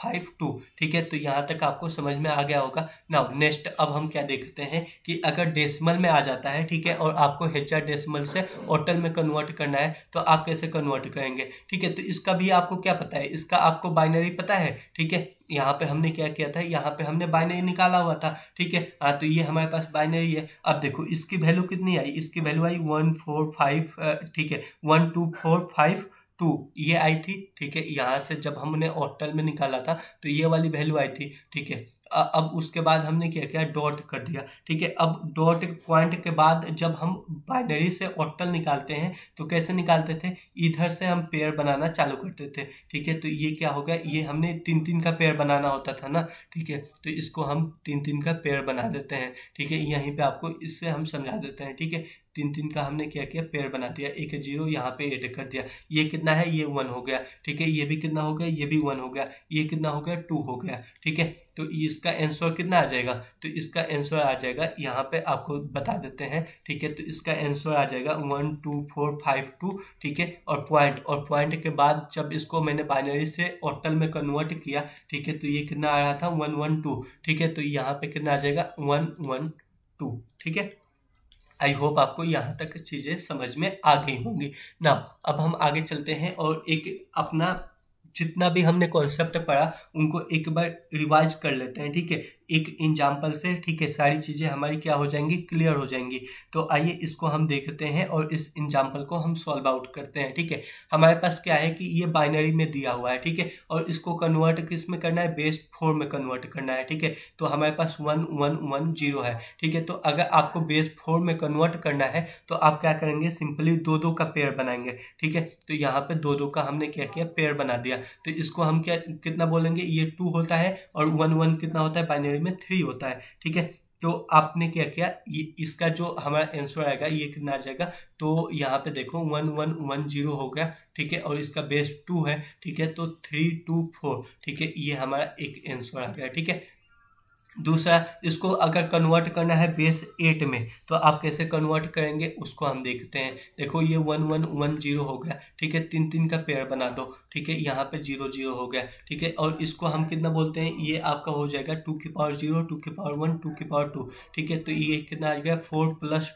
five two ठीक है तो यहाँ तक आपको समझ में आ गया होगा ना नेक्स्ट अब हम क्या देखते हैं कि अगर डेसिमल में आ जाता है ठीक है और आपको आर डेसिमल से ओटल में कन्वर्ट करना है तो आप कैसे कन्वर्ट करेंगे ठीक है तो इसका भी आपको क्या पता है इसका आपको बाइनरी पता है ठीक है यहाँ पे हमने क्या किया था यहाँ पे हमने बाइनरी निकाला हुआ था ठीक है हाँ तो ये हमारे पास बाइनरी है अब देखो इसकी वैल्यू कितनी आई इसकी वैल्यू आई वन फोर फाइव ठीक है one two four five two ये आई थी ठीक है यहाँ से जब हमने ऑक्टल में निकाला था तो ये वाली वैल्यू आई थी ठीक है अब उसके बाद हमने क्या किया डॉट कर दिया ठीक है अब डॉट पॉइंट के बाद जब हम बाइनरी से ऑक्टल निकालते हैं तो कैसे निकालते थे इधर से हम पेयर बनाना चालू करते थे ठीक है तो ये क्या हो गया ये हमने तीन तीन का पेयर बनाना होता था ना ठीक है तो इसको हम तीन तीन का पेयर बना देते हैं ठीक है यहीं पर आपको इससे हम समझा देते हैं ठीक है तीन तीन का हमने क्या किया पेयर बना दिया एक जीरो यहाँ पे एड कर दिया ये कितना है ये वन हो गया ठीक है ये भी कितना हो गया ये भी वन हो गया ये कितना हो गया टू हो गया ठीक है तो इसका आंसर कितना आ जाएगा तो इसका आंसर आ जाएगा यहाँ पे आपको बता देते हैं ठीक है तो इसका आंसर आ जाएगा one two four five two ठीक है और पॉइंट और पॉइंट के बाद जब इसको मैंने बाइनरी से ऑटल में कन्वर्ट किया ठीक है तो ये कितना आ रहा था वन वन टू ठीक है तो यहाँ पे कितना आ जाएगा वन वन टू ठीक है आई होप आपको यहाँ तक चीज़ें समझ में आ गई होंगी ना अब हम आगे चलते हैं और एक अपना जितना भी हमने कॉन्सेप्ट पढ़ा उनको एक बार रिवाइज कर लेते हैं ठीक है एक एग्जाम्पल से ठीक है सारी चीज़ें हमारी क्या हो जाएंगी क्लियर हो जाएंगी तो आइए इसको हम देखते हैं और इस एग्जाम्पल को हम सॉल्व आउट करते हैं ठीक है हमारे पास क्या है कि ये बाइनरी में दिया हुआ है ठीक है और इसको कन्वर्ट किस में करना है बेस फोर में कन्वर्ट करना है ठीक है तो हमारे पास वन वन वन जीरो है ठीक है तो अगर आपको बेस फोर में कन्वर्ट करना है तो आप क्या करेंगे सिंपली दो दो का पेयर बनाएंगे ठीक है तो यहाँ पर दो दो का हमने क्या किया पेयर बना दिया तो इसको हम क्या कितना बोलेंगे ये टू होता है और वन वन कितना होता है बाइनरी कैटेगरी में थ्री होता है ठीक है तो आपने क्या किया ये इसका जो हमारा आंसर आएगा ये कितना आ जाएगा तो यहाँ पे देखो वन वन वन जीरो हो गया ठीक है और इसका बेस टू है ठीक है तो थ्री टू फोर ठीक है ये हमारा एक आंसर आ गया ठीक है दूसरा इसको अगर कन्वर्ट करना है बेस एट में तो आप कैसे कन्वर्ट करेंगे उसको हम देखते हैं देखो ये वन वन वन जीरो हो गया ठीक है तीन तीन का पेयर बना दो ठीक है यहाँ पे जीरो जीरो हो गया ठीक है और इसको हम कितना बोलते हैं ये आपका हो जाएगा टू की पावर जीरो टू की पावर वन टू की पावर टू ठीक है तो ये कितना आ गया फोर प्लस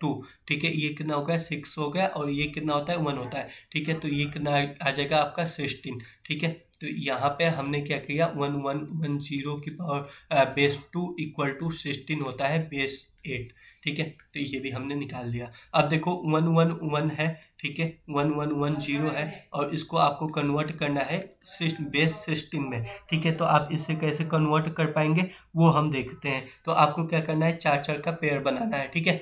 टू ठीक है ये कितना हो गया सिक्स हो गया और ये कितना होता है वन होता है ठीक है तो ये कितना आ जाएगा आपका सिक्सटीन ठीक है तो यहाँ पे हमने क्या किया वन वन वन जीरो की power base two equal to sixteen होता है बेस एट ठीक है तो ये भी हमने निकाल लिया अब देखो वन वन वन है ठीक है वन वन वन जीरो है और इसको आपको कन्वर्ट करना है बेस सिस्टम में ठीक है तो आप इसे कैसे कन्वर्ट कर पाएंगे वो हम देखते हैं तो आपको क्या करना है चार चार का पेयर बनाना है ठीक है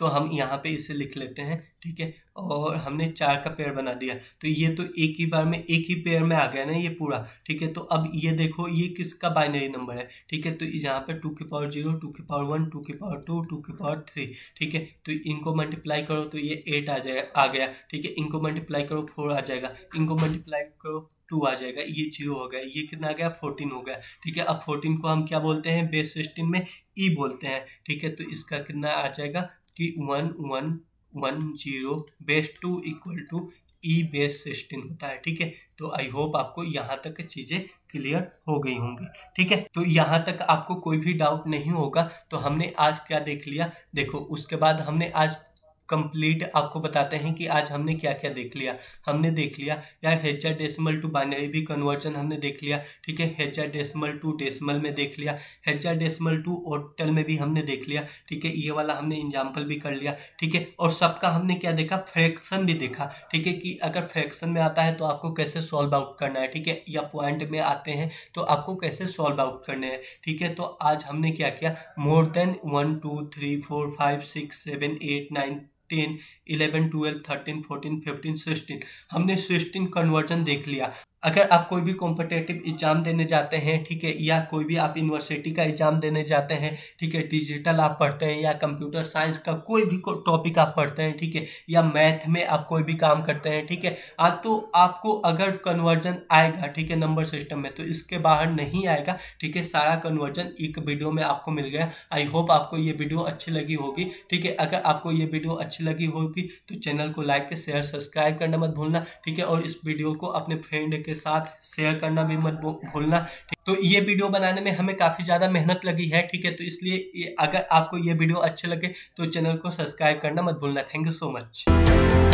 तो हम यहाँ पे इसे लिख लेते हैं ठीक है और हमने चार का पेयर बना दिया तो ये तो एक ही बार में एक ही पेयर में आ गया ना ये पूरा ठीक है तो अब ये देखो ये किसका बाइनरी नंबर है ठीक है तो यहाँ पर टू के पावर जीरो टू के पावर वन टू के पावर टू टू के पावर थ्री ठीक है तो इनको मल्टीप्लाई करो तो ये एट आ जाए आ गया ठीक है इनको मल्टीप्लाई करो फोर आ जाएगा इनको मल्टीप्लाई करो टू आ जाएगा ये जीरो हो गया ये कितना आ गया फोर्टीन हो गया ठीक है अब फोर्टीन को हम क्या बोलते हैं बेस सिस्टम में ई e बोलते हैं ठीक है तो इसका कितना आ जाएगा कि one one one zero base two equal to E base sixteen होता है ठीक है तो आई होप आपको यहाँ तक चीज़ें क्लियर हो गई होंगी ठीक है तो यहाँ तक आपको कोई भी डाउट नहीं होगा तो हमने आज क्या देख लिया देखो उसके बाद हमने आज कंप्लीट आपको बताते हैं कि आज हमने क्या क्या देख लिया हमने देख लिया यार हेचर डेसिमल टू बाइनरी भी कन्वर्जन हमने देख लिया ठीक है हेचर डेसिमल टू डेसिमल में देख लिया हेचर डेसिमल टू ओटल में भी हमने देख लिया ठीक है ये वाला हमने एग्जाम्पल भी कर लिया ठीक है और सबका हमने क्या देखा फ्रैक्शन भी देखा ठीक है कि अगर फ्रैक्शन में आता है तो आपको कैसे सॉल्व आउट करना है ठीक है या पॉइंट में आते हैं तो आपको कैसे सॉल्व आउट करने हैं ठीक है तो आज हमने क्या किया more than one two three four five six seven eight nine ten eleven twelve thirteen fourteen fifteen sixteen हमने सिक्सटीन कन्वर्जन देख लिया अगर आप कोई भी कॉम्पिटेटिव एग्जाम देने जाते हैं ठीक है या कोई भी आप यूनिवर्सिटी का एग्जाम देने जाते हैं ठीक है डिजिटल आप पढ़ते हैं या कंप्यूटर साइंस का कोई भी को, टॉपिक आप पढ़ते हैं ठीक है या मैथ में आप कोई भी काम करते हैं ठीक है आज तो आपको अगर कन्वर्जन आएगा ठीक है नंबर सिस्टम में तो इसके बाहर नहीं आएगा ठीक है सारा कन्वर्जन एक वीडियो में आपको मिल गया आई होप आपको ये वीडियो अच्छी लगी होगी ठीक है अगर आपको ये वीडियो अच्छी लगी होगी तो चैनल को लाइक शेयर सब्सक्राइब करना मत भूलना ठीक है और इस वीडियो को अपने फ्रेंड के के साथ शेयर करना भी मत भूलना तो ये वीडियो बनाने में हमें काफ़ी ज़्यादा मेहनत लगी है ठीक है तो इसलिए अगर आपको ये वीडियो अच्छे लगे तो चैनल को सब्सक्राइब करना मत भूलना थैंक यू सो मच